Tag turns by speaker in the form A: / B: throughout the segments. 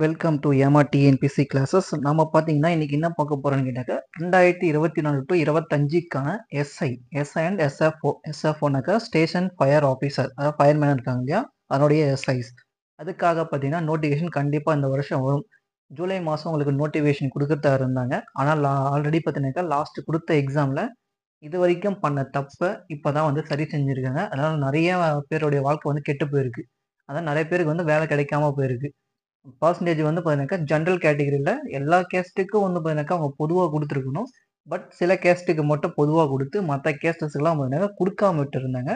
A: welcome to ஏமா TNPSC classes நம்ம பார்த்தீங்கன்னா இன்றைக்கி என்ன பார்க்க போறோம்னு கேட்டாக்க ரெண்டாயிரத்தி இருபத்தி நாலு டு இருபத்தஞ்சுக்கான எஸ்ஐ எஸ்ஐ அண்ட் எஸ்எஃப்ஓ எஸ்எஃப்ஓனாக்கா ஸ்டேஷன் ஃபயர் ஆஃபீஸர் அதாவது ஃபயர்மேன் இருக்காங்க இல்லையா அதனுடைய எஸ்ஐஸ் அதுக்காக பார்த்தீங்கன்னா நோட்டிஃபிகேஷன் கண்டிப்பாக இந்த வருஷம் வரும் ஜூலை மாதம் உங்களுக்கு நோட்டிஃபிகேஷன் கொடுக்கறதா இருந்தாங்க ஆனால் லா ஆல்ரெடி பார்த்தீங்கன்னாக்கா லாஸ்ட் கொடுத்த எக்ஸாமில் இது வரைக்கும் பண்ண தப்பை இப்போ தான் வந்து சரி செஞ்சுருக்காங்க அதனால் நிறைய பேருடைய வாழ்க்கை வந்து கெட்டு போயிருக்கு அதான் நிறைய பேருக்கு வந்து வேலை கிடைக்காம போயிருக்கு பர்சன்டேஜ் வந்து பார்த்தீங்கன்னாக்கா ஜென்ரல் கேட்டகரியில் எல்லா கேஸ்ட்டுக்கும் வந்து பார்த்தீங்கன்னாக்கா அவங்க பொதுவாக கொடுத்துருக்கணும் பட் சில கேஸ்ட்டுக்கு மட்டும் பொதுவாக கொடுத்து மற்ற கேஸ்டஸ்க்கெலாம் பார்த்தீங்கன்னாக்கா கொடுக்காம விட்டுருந்தாங்க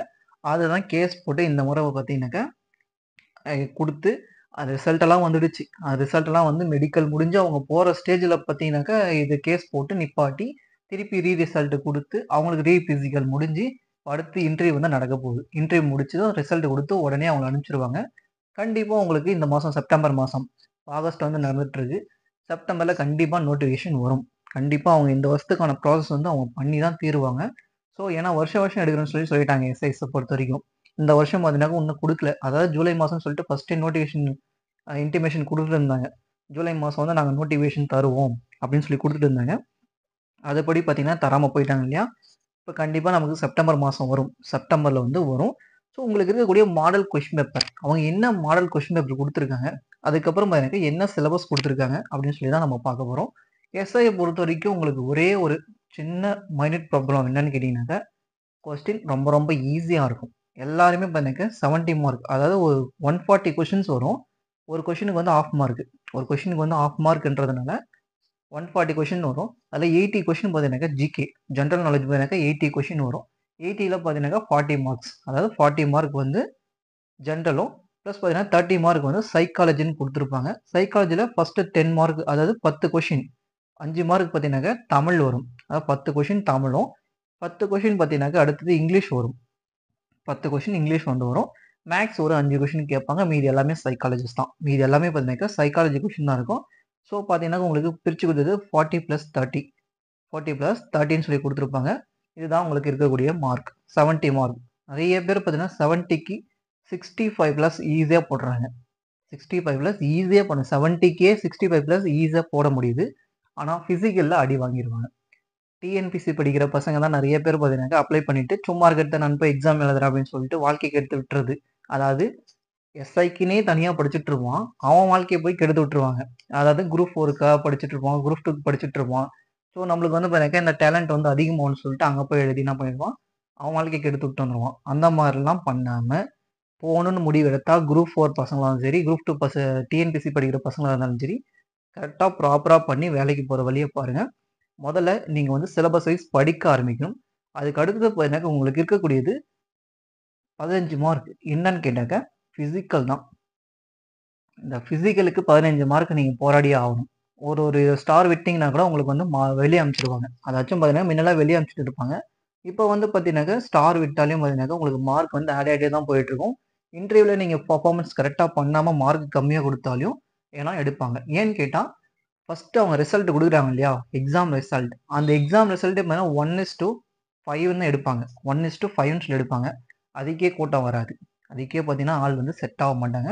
A: தான் கேஸ் போட்டு இந்த முறை பார்த்தீங்கன்னாக்கா கொடுத்து அது ரிசல்ட்டெல்லாம் வந்துடுச்சு அது ரிசல்ட்டெல்லாம் வந்து மெடிக்கல் முடிஞ்சு அவங்க போகிற ஸ்டேஜில் பார்த்தீங்கன்னாக்கா இது கேஸ் போட்டு நிப்பாட்டி திருப்பி ரீ ரிசல்ட்டு கொடுத்து அவங்களுக்கு ரீ ஃபிசிக்கல் முடிஞ்சு அடுத்து இன்டர்வியூ வந்து நடக்க போகுது இன்டர்வியூ முடிச்சதும் தான் ரிசல்ட் கொடுத்து உடனே அவங்களை அனுப்பிச்சிருவாங்க கண்டிப்பாக உங்களுக்கு இந்த மாதம் செப்டம்பர் மாதம் ஆகஸ்ட் வந்து நடந்துட்டுருக்கு செப்டம்பரில் கண்டிப்பாக நோட்டிஃபிகேஷன் வரும் கண்டிப்பாக அவங்க இந்த வருஷத்துக்கான ப்ராசஸ் வந்து அவங்க பண்ணி தான் தீருவாங்க ஸோ ஏன்னா வருஷ வருஷம் எடுக்கிறேன்னு சொல்லி சொல்லிட்டாங்க எஸ்ஐஸை பொறுத்த வரைக்கும் இந்த வருஷம் பார்த்தீங்கன்னா இன்னும் கொடுக்கல அதாவது ஜூலை மாதம்னு சொல்லிட்டு ஃபஸ்ட்டே நோட்டிஃபிகேஷன் இன்டிமேஷன் கொடுத்துருந்தாங்க ஜூலை மாதம் வந்து நாங்கள் நோட்டிஃபிகேஷன் தருவோம் அப்படின்னு சொல்லி கொடுத்துட்டு இருந்தாங்க அதுபடி பார்த்தீங்கன்னா தராமல் போயிட்டாங்க இல்லையா இப்போ கண்டிப்பாக நமக்கு செப்டம்பர் மாதம் வரும் செப்டம்பரில் வந்து வரும் ஸோ உங்களுக்கு இருக்கக்கூடிய மாடல் கொஷின் பேப்பர் அவங்க என்ன மாடல் கொஷின் பேப்பர் கொடுத்துருக்காங்க அதுக்கப்புறம் எனக்கு என்ன சிலபஸ் கொடுத்துருக்காங்க அப்படின்னு சொல்லி தான் நம்ம பார்க்க போகிறோம் எஸ்ஐயை பொறுத்த வரைக்கும் உங்களுக்கு ஒரே ஒரு சின்ன மைனட் ப்ராப்ளம் என்னன்னு கேட்டிங்கனாக்க கொஸ்டின் ரொம்ப ரொம்ப ஈஸியாக இருக்கும் எல்லாருமே பார்த்தீங்கன்னா செவன்ட்டி மார்க் அதாவது ஒரு ஒன் ஃபார்ட்டி கொஷின்ஸ் வரும் ஒரு கொஷனுக்கு வந்து ஆஃப் மார்க் ஒரு கொஷினுக்கு வந்து ஆஃப் மார்க்ன்றதுனால ஒன் ஃபார்ட்டி கொஷின் வரும் அதில் எயிட்டி கொஷின் பார்த்தீங்கன்னாக்கா ஜிகே ஜென்ரல் நாலேஜ் பார்த்தீங்கன்னாக்கா எயிட்டி கொஷின் வரும் எயிட்டியில் பார்த்தீங்கன்னாக்கா ஃபார்ட்டி மார்க்ஸ் அதாவது ஃபார்ட்டி மார்க் வந்து ஜென்ரலும் ப்ளஸ் பார்த்தீங்கன்னா தேர்ட்டி மார்க் வந்து சைக்காலஜின்னு கொடுத்துருப்பாங்க சைக்காலஜியில் ஃபஸ்ட்டு டென் மார்க் அதாவது பத்து கொஷின் அஞ்சு மார்க் பார்த்தீங்கன்னாக்கா தமிழ் வரும் அதாவது பத்து கொஷின் தமிழும் பத்து கொஷின் பார்த்தீங்கன்னாக்கா அடுத்தது இங்கிலீஷ் வரும் பத்து கொஷின் இங்கிலீஷ் வந்து வரும் மேக்ஸ் ஒரு அஞ்சு கொஷின் கேட்பாங்க மீதி எல்லாமே சைக்காலஜிஸ் தான் மீதி எல்லாமே பார்த்தீங்கன்னாக்கா சைக்காலஜி கொஷின் தான் இருக்கும் ஸோ பார்த்தீங்கன்னா உங்களுக்கு பிரித்து கொடுத்தது forty plus thirty forty plus தேர்ட்டின்னு சொல்லி கொடுத்துருப்பாங்க இதுதான் உங்களுக்கு இருக்கக்கூடிய மார்க் செவன்ட்டி மார்க் நிறைய பேர் பார்த்தீங்கன்னா செவன்ட்டிக்கு சிக்ஸ்டி ஃபைவ் ப்ளஸ் ஈஸியாக போடுறாங்க சிக்ஸ்டி ஃபைவ் ப்ளஸ் ஈஸியாக போடணும் செவன்ட்டிக்கே சிக்ஸ்டி ஃபைவ் ப்ளஸ் ஈஸியாக போட முடியுது ஆனால் ஃபிசிக்கலில் அடி வாங்கிடுவாங்க டிஎன்பிசி படிக்கிற பசங்க தான் நிறைய பேர் பார்த்தீங்கன்னா அப்ளை பண்ணிவிட்டு சும்மா இருக்கிறத நான் போய் எக்ஸாம் எழுதுறேன் அப்படின்னு சொல்லிட்டு வாழ்க்கைக்கு எடுத்து விட்டுறது அதாவது எஸ்ஐக்குனே தனியாக படிச்சுட்டு இருப்பான் அவன் வாழ்க்கையை போய் கெடுத்து விட்டுருவாங்க அதாவது குரூப் ஃபோருக்காக படிச்சுட்டு இருப்பான் குரூப் டூக்கு படிச்சுட்டு இருப்பான் ஸோ நம்மளுக்கு வந்து பார்த்தீங்கன்னா இந்த டேலண்ட் வந்து அதிகமாகனு சொல்லிட்டு அங்கே போய் எழுதி என்ன பண்ணிடுவான் அவன் வாழ்க்கைக்கு எடுத்து விட்டு வந்துடுவான் அந்த மாதிரிலாம் பண்ணாமல் போகணுன்னு முடிவு எடுத்தால் குரூப் ஃபோர் பசங்களாலும் சரி குரூப் டூ பச டிஎன்பிசி படிக்கிற பசங்களாக இருந்தாலும் சரி கரெக்டாக ப்ராப்பராக பண்ணி வேலைக்கு போகிற வழியை பாருங்கள் முதல்ல நீங்கள் வந்து சிலபஸ் வைஸ் படிக்க ஆரம்பிக்கணும் அதுக்கு அடுத்தது பார்த்தீங்கன்னா உங்களுக்கு இருக்கக்கூடியது பதினஞ்சு மார்க் என்னன்னு கேட்டாக்க ஃபிசிக்கல் தான் இந்த ஃபிசிக்கலுக்கு பதினஞ்சு மார்க் நீங்கள் போராடியே ஆகணும் ஒரு ஒரு ஸ்டார் விட்டிங்கன்னா கூட உங்களுக்கு வந்து மா வெளியே அனுப்பிச்சிருவாங்க அதாச்சும் பார்த்தீங்கன்னா முன்னெல்லாம் வெளியே அமைச்சிட்டு இருப்பாங்க இப்போ வந்து பார்த்தீங்கன்னாக்கா ஸ்டார் விட்டாலையும் பார்த்தீங்கன்னாக்கா உங்களுக்கு மார்க் வந்து ஆட் ஆகிட்டே தான் போயிட்டுருக்கும் இன்டர்வியூவில் நீங்கள் பர்ஃபார்மன்ஸ் கரெக்டாக பண்ணாமல் மார்க் கம்மியாக கொடுத்தாலும் ஏன்னா எடுப்பாங்க ஏன்னு கேட்டால் ஃபஸ்ட்டு அவங்க ரிசல்ட் கொடுக்குறாங்க இல்லையா எக்ஸாம் ரிசல்ட் அந்த எக்ஸாம் ரிசல்ட்டே பார்த்தீங்கன்னா ஒன் இஸ் டூ ஃபைவ்னு எடுப்பாங்க ஒன் இஸ் டூ ஃபைவ்னு சொல்லி எடுப்பாங்க அதுக்கே கூட்டம் வராது அதுக்கே பார்த்தீங்கன்னா ஆள் வந்து செட் ஆக மாட்டாங்க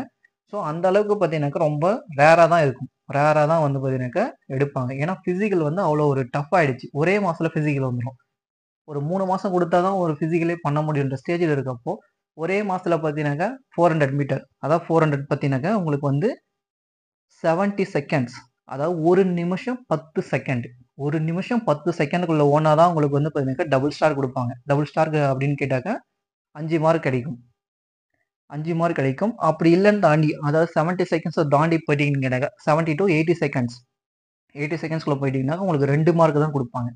A: ஸோ அந்த அளவுக்கு பார்த்தீங்கன்னாக்கா ரொம்ப ரேராக தான் இருக்கும் ரேராக தான் வந்து பார்த்தீங்கன்னாக்கா எடுப்பாங்க ஏன்னா ஃபிசிக்கல் வந்து அவ்வளோ ஒரு டஃப் ஆகிடுச்சு ஒரே மாதத்தில் ஃபிசிக்கல் வந்துடும் ஒரு மூணு மாதம் கொடுத்தா தான் ஒரு ஃபிசிக்கலே பண்ண முடியுன்ற ஸ்டேஜில் இருக்கப்போ ஒரே மாதத்தில் பார்த்தீங்கன்னாக்கா ஃபோர் ஹண்ட்ரட் மீட்டர் அதாவது ஃபோர் ஹண்ட்ரட் பார்த்தீங்கன்னாக்கா உங்களுக்கு வந்து செவன்ட்டி செகண்ட்ஸ் அதாவது ஒரு நிமிஷம் பத்து செகண்ட் ஒரு நிமிஷம் பத்து செகண்டுக்குள்ளே ஓனாக தான் உங்களுக்கு வந்து பார்த்தீங்கன்னாக்கா டபுள் ஸ்டார் கொடுப்பாங்க டபுள் ஸ்டார்க்கு அப்படின்னு கேட்டாக்கா அஞ்சு மார்க் கிடைக்கும் அஞ்சு மார்க் கிடைக்கும் அப்படி இல்லைன்னு தாண்டி அதாவது செவன்ட்டி செகண்ட்ஸை தாண்டி போயிட்டீங்கன்னாக்கா seventy to eighty seconds eighty செகண்ட்ஸ்குள்ளே போயிட்டீங்கன்னா உங்களுக்கு ரெண்டு மார்க் தான் கொடுப்பாங்க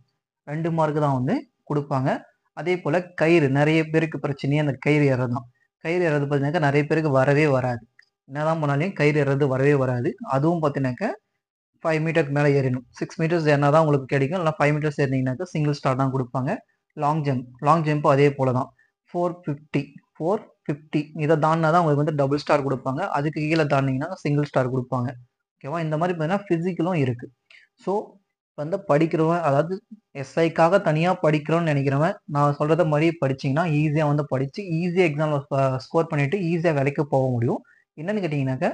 A: ரெண்டு மார்க் தான் வந்து கொடுப்பாங்க அதே போல் கயிறு நிறைய பேருக்கு பிரச்சனையே அந்த கயிறு ஏறது தான் கயிறு ஏறது பார்த்தீங்கன்னாக்கா நிறைய பேருக்கு வரவே வராது என்னதான் போனாலையும் கயிறு ஏறது வரவே வராது அதுவும் பார்த்தீங்கன்னாக்கா ஃபைவ் மீட்டருக்கு மேலே ஏறணும் சிக்ஸ் மீட்டர்ஸ் ஏறினா தான் உங்களுக்கு கிடைக்கும் இல்லை ஃபைவ் மீட்டர்ஸ் ஏறினீங்கனாக்கா சிங்கிள் ஸ்டார் தான் கொடுப்பாங்க லாங் ஜம்ப் லாங் ஜம்ப்பும் அதே போல் தான் ஃபோர் ஃபிஃப்டி ஃபோர் ஃபிஃப்டி இதை தாண்டினா தான் உங்களுக்கு வந்து டபுள் ஸ்டார் கொடுப்பாங்க அதுக்கு கீழே தாண்டிங்கன்னா சிங்கிள் ஸ்டார் கொடுப்பாங்க ஓகேவா இந்த மாதிரி பார்த்தீங்கன்னா ஃபிசிக்கலும் இருக்குது ஸோ வந்து படிக்கிறவன் அதாவது எஸ்ஐக்காக தனியாக படிக்கிறோன்னு நினைக்கிறவன் நான் சொல்கிறத மாதிரி படிச்சிங்கன்னா ஈஸியாக வந்து படித்து ஈஸியாக எக்ஸாம் ஸ்கோர் பண்ணிவிட்டு ஈஸியாக வேலைக்கு போக முடியும் என்னென்னு கேட்டிங்கனாக்க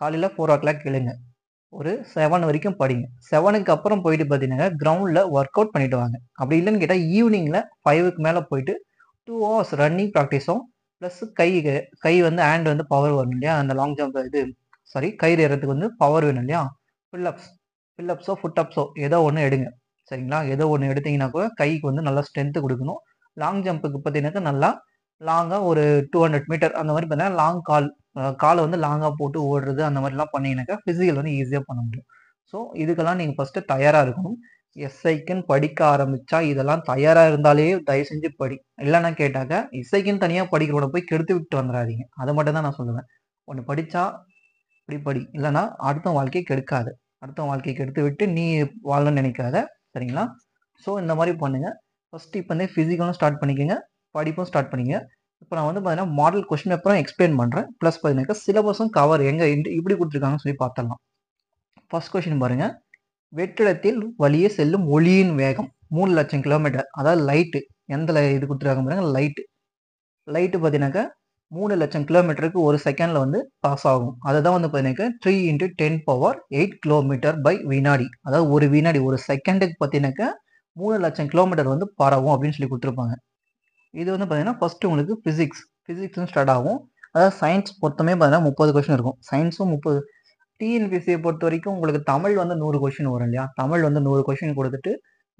A: காலையில் ஃபோர் ஓ கிளாக் எழுங்க ஒரு செவன் வரைக்கும் படிங்க செவனுக்கு அப்புறம் போயிட்டு பார்த்தீங்கன்னா கிரவுண்டில் ஒர்க் அவுட் பண்ணிவிட்டு வாங்க அப்படி இல்லைன்னு கேட்டால் ஈவினிங்கில் ஃபைவுக்கு மேலே போயிட்டு டூ ஹவர்ஸ் ரன்னிங் ப்ராக்டிஸும் ப்ளஸ் கைக்கு கை வந்து ஹேண்ட் வந்து பவர் வரணும் இல்லையா அந்த லாங் ஜம்ப் இது சாரி கயிறு ஏறதுக்கு வந்து பவர் வேணும் இல்லையா ஃபில்லப்ஸ் ஃபில்லப்ஸோ ஃபுட் அப்ஸோ ஏதோ ஒன்று எடுங்க சரிங்களா ஏதோ ஒன்று எடுத்தீங்கன்னா கூட கைக்கு வந்து நல்லா ஸ்ட்ரென்த்து கொடுக்கணும் லாங் ஜம்ப்புக்கு பார்த்தீங்கன்னாக்கா நல்லா லாங்காக ஒரு டூ ஹண்ட்ரட் மீட்டர் அந்த மாதிரி பார்த்தீங்கன்னா லாங் கால் காலை வந்து லாங்காக போட்டு ஓடுறது அந்த மாதிரிலாம் பண்ணிங்கனாக்கா ஃபிசிக்கல் வந்து ஈஸியாக பண்ண முடியும் ஸோ இதுக்கெல்லாம் நீங்கள் ஃபஸ்ட்டு தயாராக இருக்கணும் எஸ்ஐக்குன்னு படிக்க ஆரம்பிச்சா இதெல்லாம் தயாரா இருந்தாலே தயவு செஞ்சு படி இல்லைன்னா கேட்டாக்க இசைக்குன்னு தனியா படிக்கிறவனை போய் கெடுத்து விட்டு வந்துடாதீங்க அதை மட்டும் தான் நான் சொல்லுவேன் ஒன்று படிச்சா இப்படி படி இல்லைன்னா அடுத்த வாழ்க்கையை கெடுக்காது அடுத்த வாழ்க்கையை கெடுத்து விட்டு நீ வாழணும்னு நினைக்காத சரிங்களா ஸோ இந்த மாதிரி பண்ணுங்க ஃபர்ஸ்ட் இப்போ வந்து ஃபிசிக்கலும் ஸ்டார்ட் பண்ணிக்கோங்க படிப்பும் ஸ்டார்ட் பண்ணிங்க இப்போ நான் வந்து பார்த்தீங்கன்னா மாடல் கொஸ்டின் அப்புறம் எக்ஸ்பிளைன் பண்ணுறேன் ப்ளஸ் பார்த்தீங்கன்னா சிலபஸும் கவர் எங்கே இப்படி கொடுத்துருக்காங்கன்னு சொல்லி பார்த்துடலாம் ஃபர்ஸ்ட் கொஸ்டின் பாருங்கள் வெற்றிடத்தில் வழியே செல்லும் ஒளியின் வேகம் மூணு லட்சம் கிலோமீட்டர் அதாவது லைட்டு எந்த இது கொடுத்துருக்காங்க பாருங்க லைட்டு லைட்டு பார்த்தீங்கன்னாக்கா மூணு லட்சம் கிலோமீட்டருக்கு ஒரு செகண்டில் வந்து பாஸ் ஆகும் அதை தான் வந்து பார்த்தீங்கன்னாக்கா three into ten power eight kilometre per வினாடி அதாவது ஒரு வினாடி ஒரு செகண்டுக்கு பார்த்தீங்கன்னாக்கா மூணு லட்சம் கிலோமீட்டர் வந்து பரவும் அப்படின்னு சொல்லி கொடுத்துருப்பாங்க இது வந்து பார்த்தீங்கன்னா ஃபஸ்ட்டு உங்களுக்கு ஃபிசிக்ஸ் ஃபிசிக்ஸும் ஸ்டார்ட் ஆகும் அதாவது சயின்ஸ் மொத்தமே பார்த்தீங்கன்னா முப்பது கொஸ்டின் இருக்கும் சயின்ஸும் முப்பது டிஎன்பிசியை பொறுத்த வரைக்கும் உங்களுக்கு தமிழ் வந்து நூறு கொஷின் வரும் இல்லையா தமிழ் வந்து நூறு கொஷின் கொடுத்துட்டு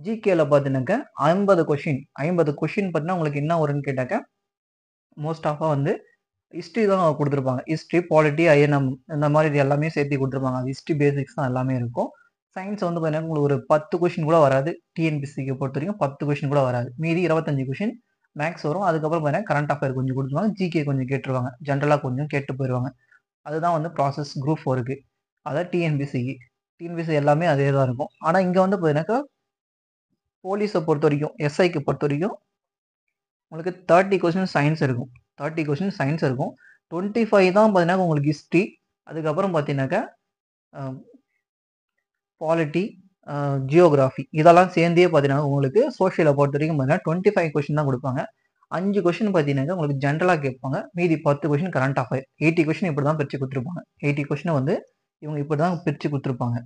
A: ஜிகேல பார்த்தீங்கன்னாக்க ஐம்பது கொஷின் ஐம்பது கொஷின் பார்த்தீங்கன்னா உங்களுக்கு என்ன வரும்னு கேட்டாக்க மோஸ்ட் ஆஃபாக வந்து ஹிஸ்ட்ரி தான் கொடுத்துருப்பாங்க ஹிஸ்ட்ரி பாலிட்டி ஐஎன்எம் இந்த மாதிரி இது எல்லாமே சேர்த்து கொடுத்துருப்பாங்க அது ஹிஸ்ட்ரி பேசிக்ஸ் தான் எல்லாமே இருக்கும் சயின்ஸ் வந்து பார்த்தீங்கன்னா உங்களுக்கு ஒரு பத்து கொஷின் கூட வராது டிஎன்பிசிக்கு பொறுத்த வரைக்கும் பத்து கொஷின் கூட வராது மீதி இருபத்தஞ்சு கொஷின் மேக்ஸ் வரும் அதுக்கப்புறம் பார்த்தீங்கன்னா கரண்ட் அஃபேர் கொஞ்சம் கொடுத்துருவாங்க ஜிகே கொஞ்சம் கேட்டுருவாங்க ஜென்ரலாக கொஞ்சம் கேட்டு போயிடுவாங்க அதுதான் வந்து ப்ராசஸ் குரூப் ஃபோருக்கு அதான் டிஎன்பிசி டிஎன்பிசி எல்லாமே அதே தான் இருக்கும் ஆனால் இங்கே வந்து பார்த்தீங்கன்னாக்கா போலீஸை பொறுத்த வரைக்கும் எஸ்ஐக்கு பொறுத்த வரைக்கும் உங்களுக்கு தேர்ட்டி கொஸ்டின் சயின்ஸ் இருக்கும் தேர்ட்டி கொஸ்டின் சயின்ஸ் இருக்கும் டுவெண்ட்டி ஃபைவ் தான் பார்த்தீங்கன்னா உங்களுக்கு ஹிஸ்ட்ரி அதுக்கப்புறம் பார்த்தீங்கன்னாக்கா பாலிட்டி ஜியோகிராஃபி இதெல்லாம் சேர்ந்தே பார்த்தீங்கன்னா உங்களுக்கு சோஷியலை பொறுத்த வரைக்கும் பார்த்தீங்கன்னா டுவெண்ட்டி ஃபைவ் கொஸ்டின் தான் கொடுப்பாங்க அஞ்சு கொஸ்டின் பார்த்தீங்கன்னாக்கா உங்களுக்கு ஜென்ரலாக கேட்பாங்க மீதி பத்து question current affair eighty question இப்படி தான் பிரித்து கொடுத்துருப்பாங்க எயிட்டி கொஸ்டின் வந்து இவங்க இப்படி தான் பிரித்து கொடுத்துருப்பாங்க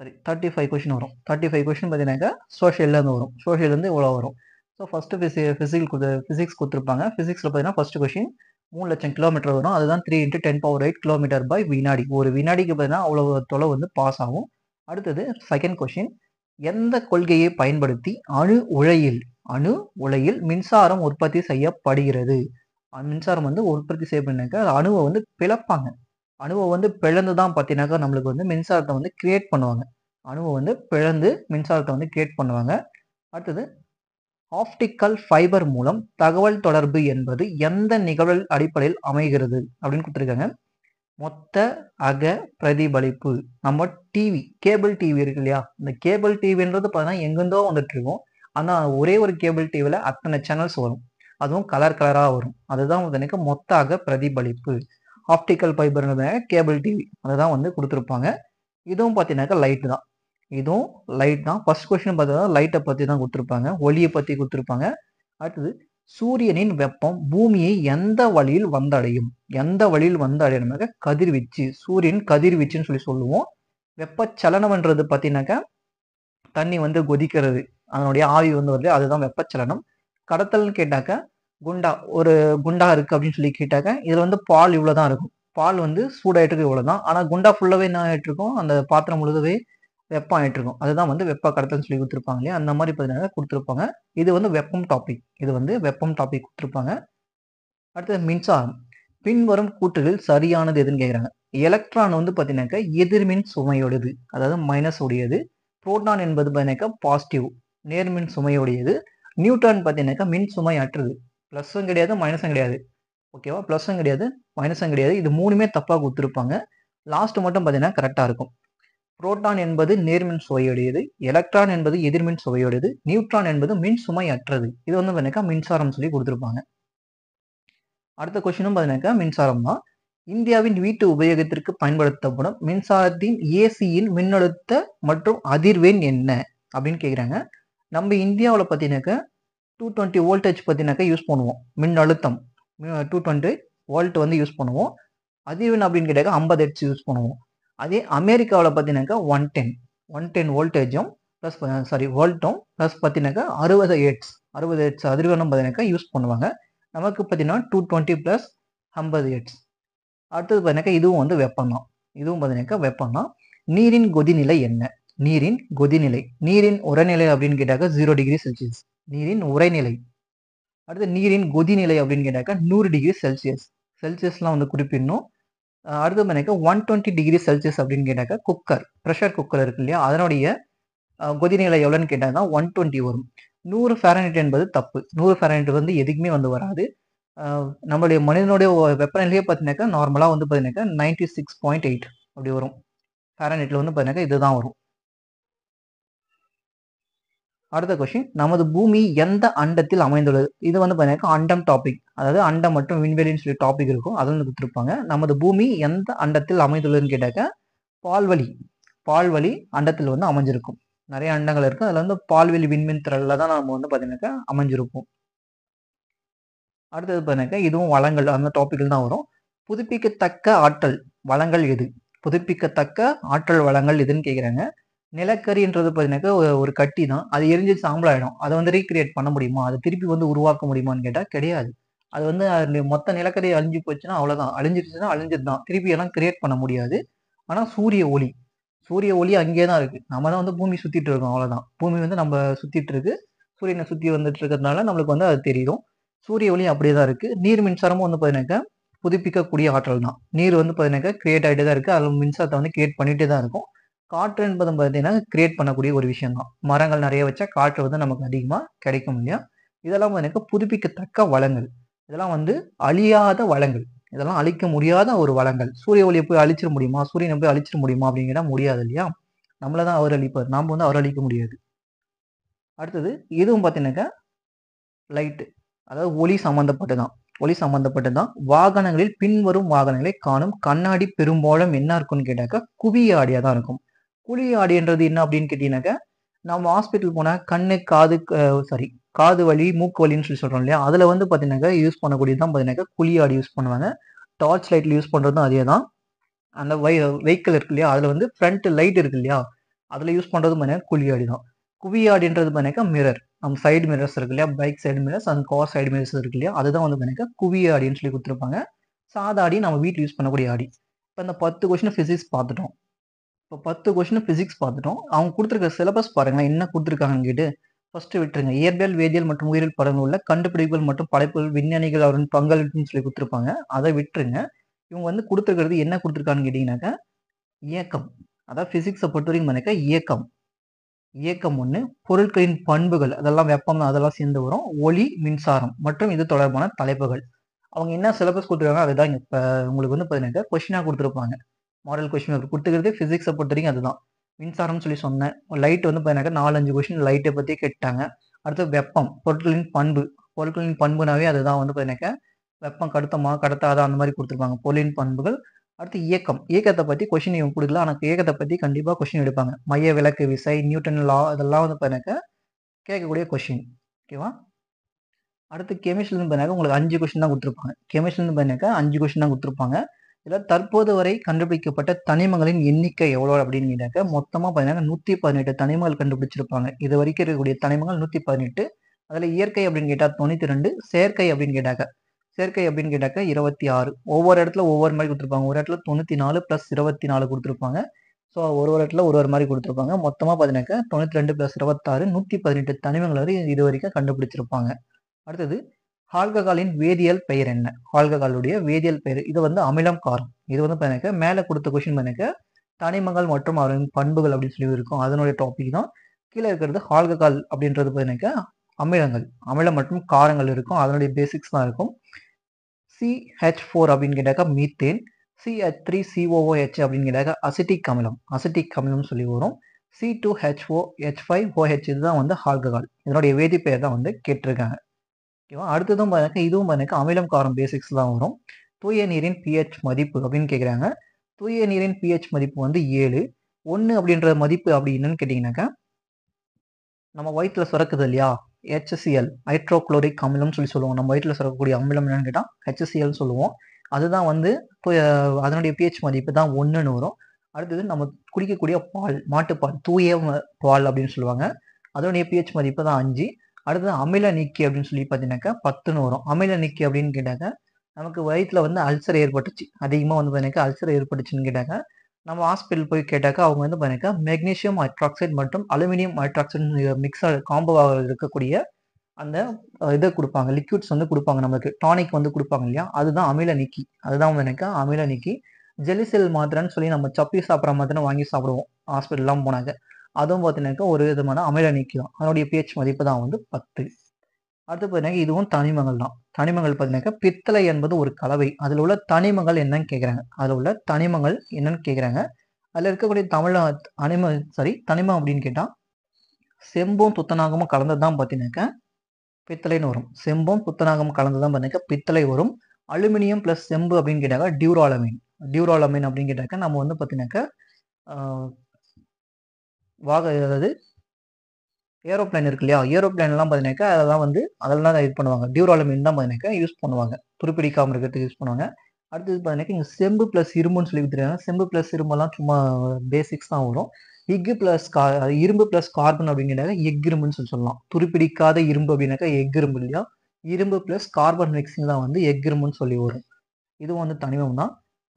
A: சரி தேர்ட்டி ஃபைவ் கொஷின் வரும் தேர்ட்டி ஃபைவ் கொஷின் பார்த்தீங்கன்னாக்கா சோஷியல்லேருந்து வரும் சோஷியல்லேருந்து இவ்வளோ வரும் ஸோ ஃபஸ்ட்டு ஃபிசி ஃபிசிக்ஸ் கொடுத்து ஃபிசிக்ஸ் கொடுத்துருப்பாங்க ஃபிசிக்ஸில் பார்த்தீங்கன்னா ஃபஸ்ட்டு கொஷின் மூணு லட்சம் கிலோமீட்டர் வரும் அதுதான் three into ten power eight kilometre per வினாடி ஒரு வினாடிக்கு பார்த்தீங்கன்னா அவ்வளோ தொலை வந்து பாஸ் ஆகும் அடுத்தது செகண்ட் கொஷின் எந்த கொள்கையை பயன்படுத்தி அணு உலையில் அணு உலையில் மின்சாரம் உற்பத்தி செய்யப்படுகிறது மின்சாரம் வந்து உற்பத்தி செய்யப்படுனாக்க அணுவை வந்து பிளப்பாங்க அணுவை வந்து பிளந்து தான் பார்த்தீங்கனாக்க நம்மளுக்கு வந்து மின்சாரத்தை வந்து கிரியேட் பண்ணுவாங்க அணுவை வந்து பிளந்து மின்சாரத்தை வந்து கிரியேட் பண்ணுவாங்க அடுத்தது ஆப்டிக்கல் ஃபைபர் மூலம் தகவல் தொடர்பு என்பது எந்த நிகழ்வு அடிப்படையில் அமைகிறது அப்படின்னு கொடுத்துருக்காங்க மொத்த அக பிரதிபலிப்பு நம்ம டிவி கேபிள் டிவி இருக்கு இல்லையா இந்த கேபிள் டிவின்றது பார்த்தீங்கன்னா எங்கெந்தோ வந்துட்டு இருக்கும் ஆனால் ஒரே ஒரு கேபிள் டிவியில் அத்தனை சேனல்ஸ் வரும் அதுவும் கலர் கலராக வரும் அதுதான் வந்து மொத்த அக பிரதிபலிப்பு ஆப்டிக்கல் ஃபைபர்னு கேபிள் டிவி அதுதான் வந்து கொடுத்துருப்பாங்க இதுவும் பார்த்தீங்கன்னாக்கா லைட் தான் இதுவும் லைட் தான் ஃபர்ஸ்ட் கொஸ்டின் பார்த்தீங்கன்னா லைட்டை பற்றி தான் கொடுத்துருப்பாங்க ஒளியை பற்றி கொடுத்துருப்பாங்க அடுத்தது சூரியனின் வெப்பம் பூமியை எந்த வழியில் வந்தடையும் எந்த வழியில் வந்து அடையணுமாக்க கதிர்வீச்சு சூரியன் கதிர்வீச்சுன்னு சொல்லி சொல்லுவோம் வெப்பச்சலனம்ன்றது பார்த்தீங்கன்னாக்கா தண்ணி வந்து கொதிக்கிறது அதனுடைய ஆவி வந்து வருது அதுதான் வெப்பச்சலனம் கடத்தல்னு கேட்டாக்கா குண்டா ஒரு குண்டா இருக்கு அப்படின்னு சொல்லி கேட்டாங்க இதுல வந்து பால் இவ்வளவுதான் இருக்கும் பால் வந்து சூடாயிட்டு இவ்வளவுதான் ஆனா குண்டா ஃபுல்லாவே என்ன ஆயிட்டு இருக்கும் அந்த பாத்திரம் முழுதவே வெப்பம் ஆயிட்டு இருக்கும் அதுதான் வந்து வெப்ப கடத்தல் சொல்லி கொடுத்துருப்பாங்க இல்லையா அந்த மாதிரி பார்த்தீங்கன்னா கொடுத்துருப்பாங்க இது வந்து வெப்பம் டாபிக் இது வந்து வெப்பம் டாபிக் கொடுத்துருப்பாங்க அடுத்தது மின்சாரம் பின்வரும் கூட்டுகள் சரியானது எதுன்னு கேட்குறாங்க எலக்ட்ரான் வந்து பார்த்தீங்கன்னாக்கா எதிர்மின் சுமையுடையது அதாவது மைனஸ் உடையது புரோட்டான் என்பது பார்த்தீங்கன்னாக்கா பாசிட்டிவ் நேர்மின் சுமையுடையது நியூட்ரான் பார்த்தீங்கன்னாக்கா மின் சுமை அற்றுது ப்ளஸ்ஸும் கிடையாது மைனஸும் கிடையாது ஓகேவா ப்ளஸ்ஸும் கிடையாது மைனஸும் கிடையாது இது மூணுமே தப்பாக கொடுத்துருப்பாங்க லாஸ்ட்டு மட்டும் பார்த்தீங்கன்னா கரெக்டாக இருக்கும் புரோட்டான் என்பது நேர்மின் சுவையுடையது எலக்ட்ரான் என்பது எதிர்மின் சுவையுடையது நியூட்ரான் என்பது மின் சுமை அற்றது இது வந்து பார்த்தீங்கன்னா மின்சாரம் சொல்லி கொடுத்துருப்பாங்க அடுத்த கொஸ்டினும் பார்த்தீங்கன்னாக்கா மின்சாரம் தான் இந்தியாவின் வீட்டு உபயோகத்திற்கு பயன்படுத்தப்படும் மின்சாரத்தின் ஏசியின் மின்னழுத்த மற்றும் அதிர்வெண் என்ன அப்படின்னு கேட்குறாங்க நம்ம இந்தியாவில் பார்த்தீங்கன்னாக்கா டூ டுவெண்ட்டி வோல்டேஜ் பார்த்தீங்கன்னாக்கா யூஸ் பண்ணுவோம் மின் அழுத்தம் டூ டுவெண்ட்டி வோல்ட் வந்து யூஸ் பண்ணுவோம் அதிர்வெண் அப்படின்னு கேட்டாக்கா ஐம்பது ஹெட்ஸ் யூஸ் பண்ணுவோம் அதே அமெரிக்காவில் பார்த்தீங்கன்னாக்கா ஒன் டென் ஒன் டென் வோல்டேஜும் ப்ளஸ் சாரி வோல்ட்டும் ப்ளஸ் பார்த்தீங்கன்னாக்கா அறுபது ஹெட்ஸ் அறுபது ஹெட்ஸ் அதிர்வெண்ணும் பார்த்தீங்கன்னாக்கா யூஸ் பண்ணுவாங்க நமக்கு பார்த்தீங்கன்னா டூ டுவெண்ட்டி ப்ளஸ் ஐம்பது ஹெட்ஸ் அடுத்தது பார்த்தீங்கன்னாக்கா இதுவும் வந்து வெப்பம் தான் இதுவும் பார்த்தீங்கன்னாக்கா வெப்பம் தான் நீரின் கொதிநிலை என்ன நீரின் கொதிநிலை நீரின் உரநிலை அப்படின்னு கேட்டாக்கா ஜீரோ டிகிரி செல்சியஸ் நீரின் உரைநிலை அடுத்து நீரின் கொதிநிலை அப்படின்னு கேட்டாக்கா நூறு டிகிரி செல்சியஸ் செல்சியஸ்லாம் வந்து குறிப்பிடணும் அடுத்து பார்த்தீங்கன்னா ஒன் டுவெண்ட்டி டிகிரி செல்சியஸ் அப்படின்னு கேட்டாக்கா குக்கர் ப்ரெஷர் குக்கர் இருக்கு இல்லையா அதனுடைய கொதிநிலை எவ்வளோன்னு கேட்டாங்கன்னா ஒன் டுவெண்ட்டி வரும் நூறு ஃபேரனைட் என்பது தப்பு நூறு ஃபேரனைட் வந்து எதுக்குமே வந்து வராது நம்மளுடைய மனிதனுடைய வெப்பநிலையே பார்த்தீங்கன்னாக்கா நார்மலாக வந்து பார்த்தீங்கன்னாக்கா நைன்டி சிக்ஸ் பாயிண்ட் எயிட் அப்படி வரும் ஃபேரனைட்டில் வந்து பார்த்தீங்கன்னாக்கா இதுதான் வரும் அடுத்த கொஸ்டின் நமது பூமி எந்த அண்டத்தில் அமைந்துள்ளது இது வந்து பார்த்தீங்கன்னா அண்டம் டாபிக் அதாவது அண்டம் மற்றும் விண்வெளின்னு சொல்லி டாபிக் இருக்கும் அதில் வந்து கொடுத்துருப்பாங்க நமது பூமி எந்த அண்டத்தில் அமைந்துள்ளதுன்னு கேட்டாக்க பால்வழி பால்வழி அண்டத்தில் வந்து அமைஞ்சிருக்கும் நிறைய அண்டங்கள் இருக்கும் அதில் வந்து பால்வெளி விண்மீன் திரளில் தான் நம்ம வந்து பார்த்தீங்கன்னாக்கா அமைஞ்சிருக்கும் அடுத்தது பார்த்தீங்கன்னாக்கா இதுவும் வளங்கள் அந்த டாப்பிக்கில் தான் வரும் புதுப்பிக்கத்தக்க ஆற்றல் வளங்கள் எது புதுப்பிக்கத்தக்க ஆற்றல் வளங்கள் எதுன்னு கேட்குறாங்க நிலக்கரின்றது பார்த்தீங்கன்னாக்கா ஒரு கட்டி தான் அது எரிஞ்சு சாம்பல் ஆகிடும் அதை வந்து ரீக்ரியேட் பண்ண முடியுமா அதை திருப்பி வந்து உருவாக்க முடியுமான்னு கேட்டால் கிடையாது அது வந்து மொத்த நிலக்கரி அழிஞ்சு போச்சுன்னா அவ்வளோதான் அழிஞ்சிருச்சுன்னா அழிஞ்சது தான் திருப்பி எல்லாம் கிரியேட் பண்ண முடியாது ஆனால் சூரிய ஒளி சூரிய ஒளி அங்கேயே தான் இருக்குது நம்ம தான் வந்து பூமி சுற்றிட்டு இருக்கோம் அவ்வளோதான் பூமி வந்து நம்ம சுற்றிட்டு இருக்கு சூரியனை சுற்றி வந்துட்டு இருக்கிறதுனால நம்மளுக்கு வந்து அது தெரியும் சூரிய ஒளி அப்படியே தான் இருக்குது நீர் மின்சாரமும் வந்து பார்த்தீங்கன்னாக்கா புதுப்பிக்கக்கூடிய ஆற்றல் தான் நீர் வந்து பார்த்தீங்கன்னாக்கா கிரியேட் ஆகிட்டே தான் இருக்குது அதில் மின்சாரத்தை வந்து கிரியேட் பண்ணிகிட்டே தான் இருக்கும் காற்று என்பது பார்த்தீங்கன்னா கிரியேட் பண்ணக்கூடிய ஒரு விஷயம் தான் மரங்கள் நிறைய வச்சா காற்று வந்து நமக்கு அதிகமாக கிடைக்கும் இல்லையா இதெல்லாம் பார்த்தீங்கன்னா புதுப்பிக்கத்தக்க வளங்கள் இதெல்லாம் வந்து அழியாத வளங்கள் இதெல்லாம் அழிக்க முடியாத ஒரு வளங்கள் சூரிய ஒளியை போய் அழிச்சிட முடியுமா சூரியனை போய் அழிச்சிட முடியுமா அப்படிங்கிற முடியாது இல்லையா நம்மளை தான் அவர் அழிப்பார் நாம் வந்து அவர் அழிக்க முடியாது அடுத்தது இதுவும் பார்த்தீங்கன்னாக்கா லைட்டு அதாவது ஒளி சம்மந்தப்பட்டு தான் ஒளி சம்மந்தப்பட்டு தான் வாகனங்களில் பின்வரும் வாகனங்களை காணும் கண்ணாடி பெரும்பாலும் என்ன இருக்கும்னு கேட்டாக்கா குவிய ஆடியாக தான் இருக்கும் குழி ஆடின்றது என்ன அப்படின்னு கேட்டீங்கன்னாக்க நம்ம ஹாஸ்பிட்டல் போனால் கண்ணு காது சாரி காது வலி மூக்கு வலின்னு சொல்லி சொல்கிறோம் இல்லையா அதில் வந்து பார்த்தீங்கன்னாக்கா யூஸ் பண்ணக்கூடியது தான் பார்த்தீங்கன்னாக்கா குழி ஆடு யூஸ் பண்ணுவாங்க டார்ச் லைட்டில் யூஸ் பண்ணுறதும் அதே தான் அந்த வை வெஹிக்கிள் இருக்கு இல்லையா அதில் வந்து ஃப்ரண்ட் லைட் இருக்கு இல்லையா அதில் யூஸ் பண்ணுறதும் பார்த்தீங்கன்னா குழியாடி தான் குவியாடின்றது பார்த்தீங்கன்னாக்கா மிரர் நம்ம சைடு மிரர்ஸ் இருக்கு இல்லையா bike side mirrors and car side mirrors இருக்கு இல்லையா அதுதான் வந்து பார்த்தீங்கன்னா குவியாடின்னு சொல்லி கொடுத்துருப்பாங்க சாதாடி ஆடி நம்ம வீட்டில் யூஸ் பண்ணக்கூடிய ஆடி இப்போ இந்த பத்து கொஷின் ஃபிசிக்ஸ் பார்த்துட்டோம் இப்போ பத்து கொஷின் ஃபிசிக்ஸ் பார்த்துட்டோம் அவங்க கொடுத்துருக்க சிலபஸ் பாருங்கள் என்ன கொடுத்துருக்காங்கன்னு கேட்டு ஃபஸ்ட்டு விட்டுருங்க இயற்பியல் வேதியியல் மற்றும் உயிரியல் படங்கள் உள்ள கண்டுபிடிப்புகள் மற்றும் படைப்புகள் விஞ்ஞானிகள் அவரின் பங்களிப்புன்னு சொல்லி கொடுத்துருப்பாங்க அதை விட்டுருங்க இவங்க வந்து கொடுத்துருக்கிறது என்ன கொடுத்துருக்கான்னு கேட்டிங்கனாக்கா இயக்கம் அதாவது ஃபிசிக்ஸை பொறுத்த வரைக்கும் பார்த்தீங்கன்னா இயக்கம் இயக்கம் ஒன்று பொருட்களின் பண்புகள் அதெல்லாம் வெப்பம் அதெல்லாம் சேர்ந்து வரும் ஒளி மின்சாரம் மற்றும் இது தொடர்பான தலைப்புகள் அவங்க என்ன சிலபஸ் கொடுத்துருக்காங்க அதுதான் இங்கே இப்போ உங்களுக்கு வந்து பார்த்தீங்கன்னாக்கா கொஷினாக கொடுத்துருப்பாங்க மாடல் கொஷின் அவர் கொடுத்துக்கிறது ஃபிசிக்ஸை பொறுத்த வரைக்கும் அதுதான் மின்சாரம்னு சொல்லி சொன்னேன் லைட் வந்து பார்த்தீங்கன்னாக்கா நாலஞ்சு கொஷின் லைட்டை பற்றி கேட்டாங்க அடுத்து வெப்பம் பொருட்களின் பண்பு பொருட்களின் பண்புனாவே அதுதான் வந்து பார்த்தீங்கன்னாக்கா வெப்பம் கடுத்தமா கடத்தாத அந்த மாதிரி கொடுத்துருப்பாங்க பொருளின் பண்புகள் அடுத்து இயக்கம் இயக்கத்தை பற்றி கொஷின் இவங்க கொடுக்கல ஆனால் இயக்கத்தை பற்றி கண்டிப்பாக கொஷின் எடுப்பாங்க மைய விளக்கு விசை நியூட்டன் லா இதெல்லாம் வந்து பார்த்தீங்கன்னாக்க கேட்கக்கூடிய கொஷின் ஓகேவா அடுத்து கெமிஸ்ட்ரிலேருந்து பார்த்தீங்கன்னா உங்களுக்கு அஞ்சு கொஷின் தான் கொடுத்துருப்பாங்க கெமிஸ்ட்ரிலேருந்து பார்த்தீங்கன்னாக்கா அஞ்சு கொஷின் தான் கொடுத்துருப்பாங்க இதில் தற்போது வரை கண்டுபிடிக்கப்பட்ட தனிமங்களின் எண்ணிக்கை எவ்வளோ அப்படின்னு கேட்டாக்க மொத்தமாக பார்த்தீங்கன்னா நூற்றி பதினெட்டு தனிமங்கள் கண்டுபிடிச்சிருப்பாங்க இது வரைக்கும் இருக்கக்கூடிய தனிமங்கள் நூற்றி பதினெட்டு அதில் இயற்கை அப்படின்னு கேட்டால் தொண்ணூற்றி ரெண்டு செயற்கை அப்படின்னு கேட்டாக்க செயற்கை அப்படின்னு கேட்டாக்க இருபத்தி ஆறு ஒவ்வொரு இடத்துல ஒவ்வொரு மாதிரி கொடுத்துருப்பாங்க ஒரு இடத்துல தொண்ணூற்றி நாலு ப்ளஸ் இருபத்தி நாலு கொடுத்துருப்பாங்க ஸோ ஒரு ஒரு இடத்துல ஒரு ஒரு மாதிரி கொடுத்துருப்பாங்க மொத்தமாக பார்த்தீங்கன்னாக்க தொண்ணூற்றி ரெண்டு ப்ளஸ் இருபத்தாறு நூற்றி பதினெட்டு தனிமங்கள் வரை இது வரைக்கும் கண்டுபிடிச்சிருப்பாங்க அடுத்தது ஆல்கஹாலின் வேதியியல் பெயர் என்ன ஆல்கஹாலுடைய வேதியியல் பெயர் இது வந்து அமிலம் காரம் இது வந்து எனக்கு மேலே கொடுத்த கொஷின் எனக்கு தனிமங்கள் மற்றும் அவரின் பண்புகள் அப்படின்னு சொல்லி இருக்கும் அதனுடைய டாபிக் தான் கீழே இருக்கிறது ஆல்கஹால் அப்படின்றது பார்த்தீங்கன்னா அமிலங்கள் அமிலம் மற்றும் காரங்கள் இருக்கும் அதனுடைய பேசிக்ஸ் தான் இருக்கும் சிஹெச் ஃபோர் அப்படின்னு கேட்டாக்கா மீத்தேன் சிஹெச் த்ரீ சிஓஓஹெச் அப்படின்னு கேட்டாக்கா அசிட்டிக் அமிலம் அசிட்டிக் அமிலம்னு சொல்லி வரும் C two H O H five OH இதுதான் வந்து ஆல்கஹால் இதனுடைய வேதிப்பெயர் தான் வந்து கேட்டிருக்காங்க ஓகேவா அடுத்ததும் பார்த்தீங்கன்னா இதுவும் பார்த்தீங்கன்னா அமிலம் காரம் பேசிக்ஸ் தான் வரும் தூய நீரின் பிஹெச் மதிப்பு அப்படின்னு கேட்குறாங்க தூய நீரின் பிஹெச் மதிப்பு வந்து ஏழு ஒன்று அப்படின்ற மதிப்பு அப்படி என்னன்னு கேட்டிங்கனாக்கா நம்ம வயிற்றில் சுரக்குது இல்லையா ஹெச்சிஎல் ஹைட்ரோக்ளோரிக் அமிலம்னு சொல்லி சொல்லுவோம் நம்ம வயிற்றில் சுரக்கக்கூடிய அமிலம் என்னன்னு கேட்டால் ஹெச்சிஎல்னு சொல்லுவோம் அதுதான் வந்து அதனுடைய பிஹெச் மதிப்பு தான் ஒன்றுன்னு வரும் அடுத்தது நம்ம குடிக்கக்கூடிய பால் மாட்டுப்பால் தூய பால் அப்படின்னு சொல்லுவாங்க அதனுடைய பிஹெச் மதிப்பு தான் அஞ்சு அடுத்தது அமில நீக்கி அப்படின்னு சொல்லி பார்த்தீங்கன்னாக்கா பத்துன்னு வரும் அமில நீக்கி அப்படின்னு கேட்டாக்கா நமக்கு வயிற்றில் வந்து அல்சர் ஏற்பட்டுச்சு அதிகமாக வந்து பார்த்தீங்கன்னா அல்சர் ஏற்பட்டுச்சுன்னு கேட்டாக்கா நம்ம ஹாஸ்பிட்டல் போய் கேட்டாக்கா அவங்க வந்து பார்த்தீங்கன்னா மெக்னீஷியம் ஹைட்ராக்சைடு மற்றும் அலுமினியம் ஹைட்ராக்சைடு மிக்சர் காம்போவாக இருக்கக்கூடிய அந்த இதை கொடுப்பாங்க லிக்யூட்ஸ் வந்து கொடுப்பாங்க நம்மளுக்கு டானிக் வந்து கொடுப்பாங்க இல்லையா அதுதான் அமில நீக்கி அதுதான் வந்து எனக்கு அமில நீக்கி ஜெலிசெல் மாத்திரைன்னு சொல்லி நம்ம சப்பி சாப்பிட்ற மாத்திரை வாங்கி சாப்பிடுவோம் ஹாஸ்பிட்டல்லாம் போனாங்க அதுவும் பார்த்தீங்கன்னாக்கா ஒரு விதமான அமில நீக்கியம் அதனுடைய பிஹெச் மதிப்பு தான் வந்து பத்து அடுத்து பார்த்தீங்கன்னா இதுவும் தனிமங்கள் தான் தனிமங்கள் பார்த்தீங்கன்னாக்கா பித்தளை என்பது ஒரு கலவை அதில் உள்ள தனிமங்கள் என்னன்னு கேட்குறாங்க அதில் உள்ள தனிமங்கள் என்னன்னு கேட்குறாங்க அதில் இருக்கக்கூடிய தமிழ் அனிம சாரி தனிமம் அப்படின்னு கேட்டால் செம்பும் துத்தநாகமும் கலந்து தான் பார்த்தீங்கன்னாக்கா பித்தளைன்னு வரும் செம்பும் துத்தநாகமும் கலந்து தான் பார்த்தீங்கன்னா பித்தளை வரும் அலுமினியம் ப்ளஸ் செம்பு அப்படின்னு கேட்டாக்கா டியூராலமின் டியூராலமின் அப்படின்னு கேட்டாக்கா நம்ம வந்து பார்த்தீங்கன்னாக்கா வாக அதாவது ஏரோப்ளைன் இருக்கு இல்லையா ஏரோப்ளைன்லாம் பார்த்தீங்கன்னாக்கா அதெல்லாம் வந்து அதெல்லாம் தான் இது பண்ணுவாங்க டியூராலமின் தான் பார்த்தீங்கன்னாக்கா யூஸ் பண்ணுவாங்க துருப்பிடிக்காமல் இருக்கிறதுக்கு யூஸ் பண்ணுவாங்க அடுத்தது பார்த்தீங்கன்னாக்கா இங்கே செம்பு ப்ளஸ் இரும்புன்னு சொல்லி வித்துருக்காங்க செம்பு ப்ளஸ் இரும்பெல்லாம் சும்மா பேசிக்ஸ் தான் வரும் எஃகு ப்ளஸ் கா இரும்பு ப்ளஸ் கார்பன் அப்படிங்கிறத இரும்புன்னு சொல்லி சொல்லலாம் துருப்பிடிக்காத இரும்பு அப்படின்னாக்கா இரும்பு இல்லையா இரும்பு ப்ளஸ் கார்பன் மிக்சிங் தான் வந்து இரும்புன்னு சொல்லி வரும் இதுவும் வந்து தனிமம் தான்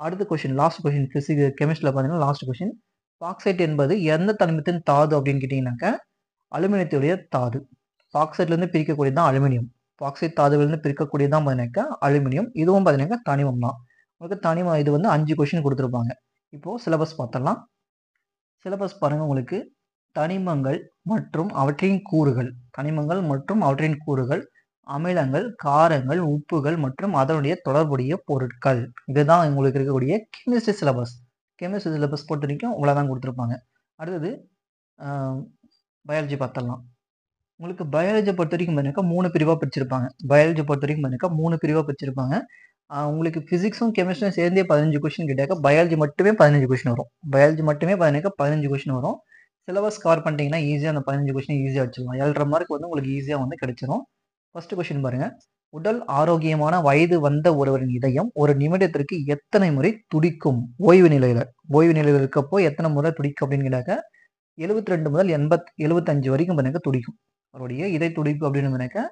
A: அடுத்த கொஷின் லாஸ்ட் கொஷின் ஃபிசிக்ஸ் கெமிஸ்ட்ரியில் பார்த்தீங்கன்னா லாஸ்ட் கொஷின் பாக்சைட் என்பது எந்த தனிமத்தின் தாது அப்படின்னு கேட்டிங்கனாக்கா அலுமினியத்துடைய தாது பாக்சைட்லேருந்து பிரிக்கக்கூடியது தான் அலுமினியம் பாக்சைட் தாதுகள்லேருந்து பிரிக்கக்கூடியது தான் பார்த்தீங்கன்னாக்கா அலுமினியம் இதுவும் பார்த்தீங்கன்னாக்கா தனிமம் தான் உங்களுக்கு தனிமம் இது வந்து அஞ்சு கொஷின் கொடுத்துருப்பாங்க இப்போது சிலபஸ் பார்த்துடலாம் சிலபஸ் பாருங்கள் உங்களுக்கு தனிமங்கள் மற்றும் அவற்றின் கூறுகள் தனிமங்கள் மற்றும் அவற்றின் கூறுகள் அமிலங்கள் காரங்கள் உப்புகள் மற்றும் அதனுடைய தொடர்புடைய பொருட்கள் இதுதான் உங்களுக்கு இருக்கக்கூடிய கெமிஸ்ட்ரி சிலபஸ் கெமிஸ்ட்ரி சிலபஸ் பொறுத்த வரைக்கும் உங்களை தான் கொடுத்துருப்பாங்க அடுத்தது பயாலஜி பார்த்துடலாம் உங்களுக்கு பயாலஜி பொறுத்த வரைக்கும் பார்த்தீங்கன்னா மூணு பிரிவாக பிரிச்சிருப்பாங்க பயாலஜி பொறுத்த வரைக்கும் பார்த்தீங்கன்னா மூணு பிரிவாக பிரிச்சிருப்பாங்க உங்களுக்கு ஃபிசிக்ஸும் கெமிஸ்ட்ரியும் சேர்ந்தே பதினஞ்சு கொஸ்டின் கேட்டாக்க பயாலஜி மட்டுமே பதினஞ்சு கொஸ்டின் வரும் பயாலஜி மட்டுமே பார்த்தீங்கன்னா பதினஞ்சு கொஷின் வரும் சிலபஸ் கவர் பண்ணிட்டீங்கன்னா ஈஸியாக அந்த பதினஞ்சு கொஷின் ஈஸியாக வச்சிடலாம் ஏழரை மார்க் வந்து உங்களுக்கு ஈஸியாக வந்து கிடைச்சிரும் ஃபஸ்ட்டு கொஷின் பாருங்கள் உடல் ஆரோக்கியமான வயது வந்த ஒருவரின் இதயம் ஒரு நிமிடத்திற்கு எத்தனை முறை துடிக்கும் ஓய்வு நிலையில ஓய்வு நிலையில இருக்கப்போ எத்தனை முறை துடிக்கும் கேட்டாக்க எழுபத்தி ரெண்டு முதல் எண்பத் எழுபத்தஞ்சு வரைக்கும் எனக்கு துடிக்கும் அவருடைய இதை துடிப்பு அப்படின்னு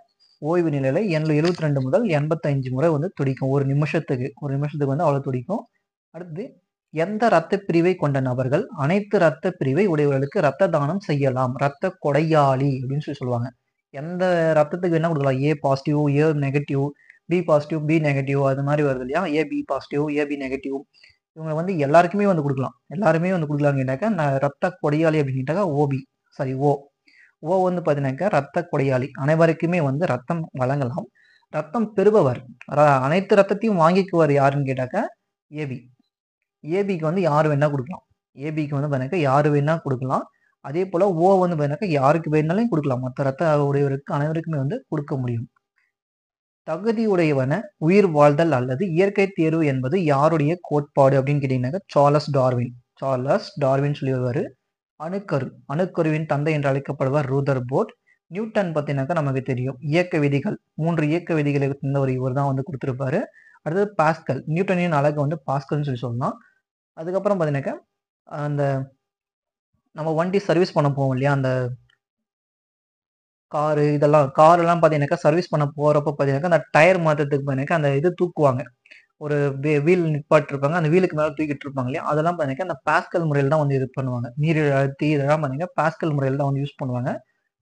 A: ஓய்வு நிலையில எண்ல எழுபத்தி ரெண்டு முதல் எண்பத்தஞ்சு முறை வந்து துடிக்கும் ஒரு நிமிஷத்துக்கு ஒரு நிமிஷத்துக்கு வந்து அவ்வளோ துடிக்கும் அடுத்து எந்த இரத்த பிரிவை கொண்ட நபர்கள் அனைத்து இரத்த பிரிவை உடையவர்களுக்கு இரத்த தானம் செய்யலாம் இரத்த கொடையாளி அப்படின்னு சொல்லி சொல்லுவாங்க எந்த ரத்தத்துக்கு என்ன கொடுக்கலாம் A positive A negative B positive B negative அது மாதிரி வருது இல்லையா A B positive A B negative இவங்க வந்து எல்லாருக்குமே வந்து கொடுக்கலாம் எல்லாருமே வந்து கொடுக்கலாம்னு கேட்டாக்கா நான் ரத்த கொடையாளி அப்படின்னு கேட்டாக்கா ஓபி சாரி ஓ ஓ வந்து பார்த்தீங்கன்னாக்கா ரத்த கொடையாளி அனைவருக்குமே வந்து ரத்தம் வழங்கலாம் ரத்தம் பெறுபவர் அனைத்து ரத்தத்தையும் வாங்கிக்குவார் யாருன்னு கேட்டாக்கா ஏபி ஏபிக்கு வந்து யார் வேணால் கொடுக்கலாம் ஏபிக்கு வந்து பார்த்தீங்கன்னாக்கா யார் வேணால் கொடுக்கலாம் அதே போல் ஓ வந்து பார்த்தீங்கன்னாக்கா யாருக்கு வேணாலும் கொடுக்கலாம் மற்ற ரத்த உடையவருக்கு அனைவருக்குமே வந்து கொடுக்க முடியும் தகுதியுடையவன உயிர் வாழ்தல் அல்லது இயற்கை தேர்வு என்பது யாருடைய கோட்பாடு அப்படின்னு கேட்டிங்கன்னாக்கா சார்லஸ் டார்வின் சார்லஸ் டார்வின் சொல்லி வருவார் அணுக்கரு அணுக்கருவின் தந்தை என்று அழைக்கப்படுவார் ரூதர் போர்ட் நியூட்டன் பார்த்தீங்கன்னாக்கா நமக்கு தெரியும் இயக்க விதிகள் மூன்று இயக்க விதிகளை தந்த ஒரு இவர் தான் வந்து கொடுத்துருப்பாரு அடுத்தது பாஸ்கல் நியூட்டனின் அழகு வந்து பாஸ்கல்னு சொல்லி சொல்லலாம் அதுக்கப்புறம் பார்த்தீங்கன்னாக்கா அந்த நம்ம வண்டி சர்வீஸ் பண்ண போவோம் இல்லையா அந்த காரு இதெல்லாம் காரெல்லாம் பார்த்தீங்கன்னாக்கா சர்வீஸ் பண்ண போகிறப்ப பார்த்தீங்கன்னாக்கா அந்த டயர் மாற்றத்துக்கு பார்த்தீங்கன்னாக்கா அந்த இது தூக்குவாங்க ஒரு வீல் நிற்பாட்டிருப்பாங்க அந்த வீலுக்கு மேலே தூக்கிட்டு இருப்பாங்க இல்லையா அதெல்லாம் பார்த்தீங்கன்னா அந்த பாஸ்கல் முறையில் தான் வந்து இது பண்ணுவாங்க நீர் அழுத்தி இதெல்லாம் பார்த்தீங்கன்னா பாஸ்கல் முறையில் தான் வந்து யூஸ் பண்ணுவாங்க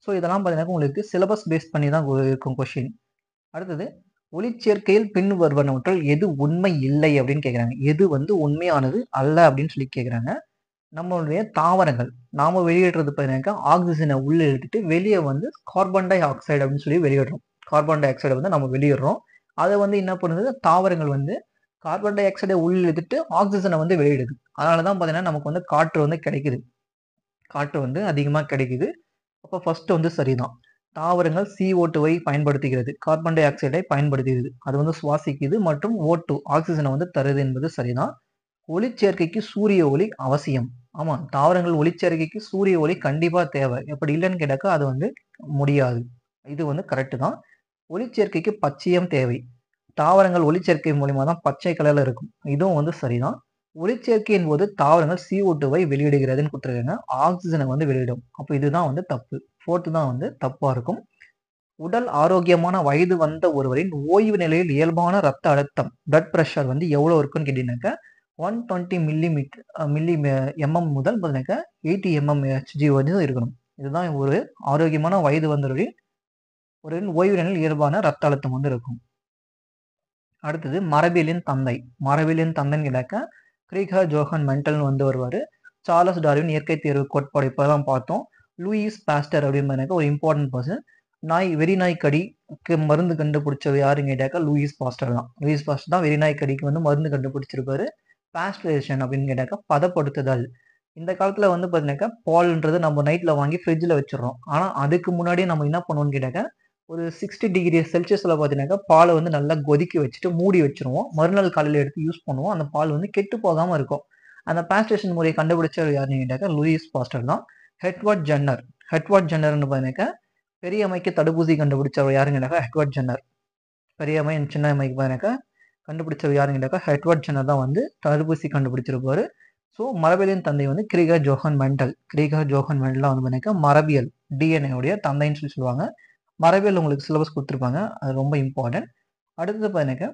A: ஸோ இதெல்லாம் பார்த்தீங்கன்னா உங்களுக்கு சிலபஸ் பேஸ் பண்ணி தான் இருக்கும் கொஷின் அடுத்தது ஒளிச்சேர்க்கையில் பின் வருவனவற்றால் எது உண்மை இல்லை அப்படின்னு கேட்குறாங்க எது வந்து உண்மையானது அல்ல அப்படின்னு சொல்லி கேட்குறாங்க நம்மளுடைய தாவரங்கள் நாம் வெளியேற்றது பார்த்தீங்கன்னா ஆக்சிஜனை உள்ளே எடுத்துட்டு வெளியே வந்து கார்பன் டை ஆக்சைடு அப்படின்னு சொல்லி வெளியிடுறோம் கார்பன் டை ஆக்சைடை வந்து நம்ம வெளியிடுறோம் அதை வந்து என்ன பண்ணுறது தாவரங்கள் வந்து கார்பன் டை ஆக்சைடை உள்ளே எடுத்துட்டு ஆக்சிஜனை வந்து வெளியிடுது அதனால தான் பார்த்தீங்கன்னா நமக்கு வந்து காற்று வந்து கிடைக்குது காற்று வந்து அதிகமாக கிடைக்குது அப்போ ஃபஸ்ட்டு வந்து சரிதான் தாவரங்கள் சி ஓட்டுவை பயன்படுத்துகிறது கார்பன் டை ஆக்சைடை பயன்படுத்துகிறது அது வந்து சுவாசிக்குது மற்றும் ஓட்டு ஆக்சிஜனை வந்து தருது என்பது சரிதான் ஒளிச்சேர்க்கைக்கு சூரிய ஒளி அவசியம் ஆமாம் தாவரங்கள் ஒளிச்சேர்க்கைக்கு சூரிய ஒளி கண்டிப்பாக தேவை எப்படி இல்லைன்னு கேட்டாக்கா அது வந்து முடியாது இது வந்து கரெக்டு தான் ஒளிச்சேர்க்கைக்கு பச்சையம் தேவை தாவரங்கள் ஒளிச்சேர்க்கை மூலிமா தான் பச்சை கலரில் இருக்கும் இதுவும் வந்து சரிதான் ஒளிச்சேர்க்கையின் போது தாவரங்கள் சி ஓட்டுவை வெளியிடுகிறதுன்னு கொடுத்துருக்காங்க ஆக்சிஜனை வந்து வெளியிடும் அப்போ இதுதான் வந்து தப்பு ஃபோர்த்து தான் வந்து தப்பாக இருக்கும் உடல் ஆரோக்கியமான வயது வந்த ஒருவரின் ஓய்வு நிலையில் இயல்பான ரத்த அழுத்தம் பிளட் ப்ரெஷர் வந்து எவ்வளோ இருக்குன்னு கேட்டீங்கன்னாக்க one twenty millimetre milli mm முதல் பார்த்தீங்கன்னாக்கா எயிட்டி எம்எம் ஹெச்ஜி வந்து இருக்கணும் இதுதான் ஒரு ஆரோக்கியமான வயது வந்தவருடைய ஒரு ஓய்வு நிலையில் இயல்பான ரத்த அழுத்தம் வந்து இருக்கும் அடுத்தது மரபியலின் தந்தை மரபியலின் தந்தைன்னு கேட்டாக்கா கிரிகா ஜோஹன் மென்டல்னு வந்து வருவார் சார்லஸ் டார்வின் இயற்கை தேர்வு கோட்பாடு இப்போ தான் பார்த்தோம் லூயிஸ் பாஸ்டர் அப்படின்னு ஒரு இம்பார்ட்டன்ட் பர்சன் நாய் வெறி நாய் கடிக்கு மருந்து கண்டுபிடிச்சது யாருன்னு கேட்டாக்கா லூயிஸ் பாஸ்டர் தான் லூயிஸ் பாஸ்டர் தான் வெறி நாய் கடிக்கு வந்து மருந்து கண்டுபிடிச்சிருப்பாரு பாஸ்டரைசேஷன் அப்படின்னு கேட்டாக்கா பதப்படுத்துதல் இந்த காலத்தில் வந்து பார்த்தீங்கன்னாக்கா பால்ன்றது நம்ம நைட்டில் வாங்கி ஃப்ரிட்ஜில் வச்சிடறோம் ஆனால் அதுக்கு முன்னாடி நம்ம என்ன பண்ணுவோம்னு கேட்டாக்கா ஒரு சிக்ஸ்டி டிகிரி செல்சியஸில் பார்த்தீங்கன்னாக்கா பாலை வந்து நல்லா கொதிக்க வச்சுட்டு மூடி வச்சுருவோம் மறுநாள் காலையில் எடுத்து யூஸ் பண்ணுவோம் அந்த பால் வந்து கெட்டு போகாமல் இருக்கும் அந்த பாஸ்டேஷன் முறையை கண்டுபிடிச்சவர் யாருன்னு கேட்டாக்கா லூயிஸ் பாஸ்டர் தான் ஹெட்வார்ட் ஜன்னர் ஹெட்வார்ட் ஜன்னர்னு பார்த்தீங்கன்னாக்கா பெரிய அமைக்க தடுப்பூசி கண்டுபிடிச்சவர் யாருன்னு கேட்டாக்கா ஹெட்வார்ட் ஜன்னர் பெரிய அமை சின்ன அம்மைக்கு பார்த்தீங்கன்னாக்கா கண்டுபிடிச்சது கேட்டாக்கா ஹெட்வர்ட் ஜென்னர் தான் வந்து தடுப்பூசி கண்டுபிடிச்சிருப்பாரு ஸோ மரபியலின் தந்தை வந்து Gregor Johann Mendel Gregor Johann மெண்டலாம் வந்து பார்த்தீங்கன்னா மரபியல் டிஎன்ஏவுடைய தந்தைன்னு சொல்லி சொல்லுவாங்க மரபியல் உங்களுக்கு சிலபஸ் கொடுத்துருப்பாங்க அது ரொம்ப இம்பார்ட்டன்ட் அடுத்தது பார்த்தீங்கன்னா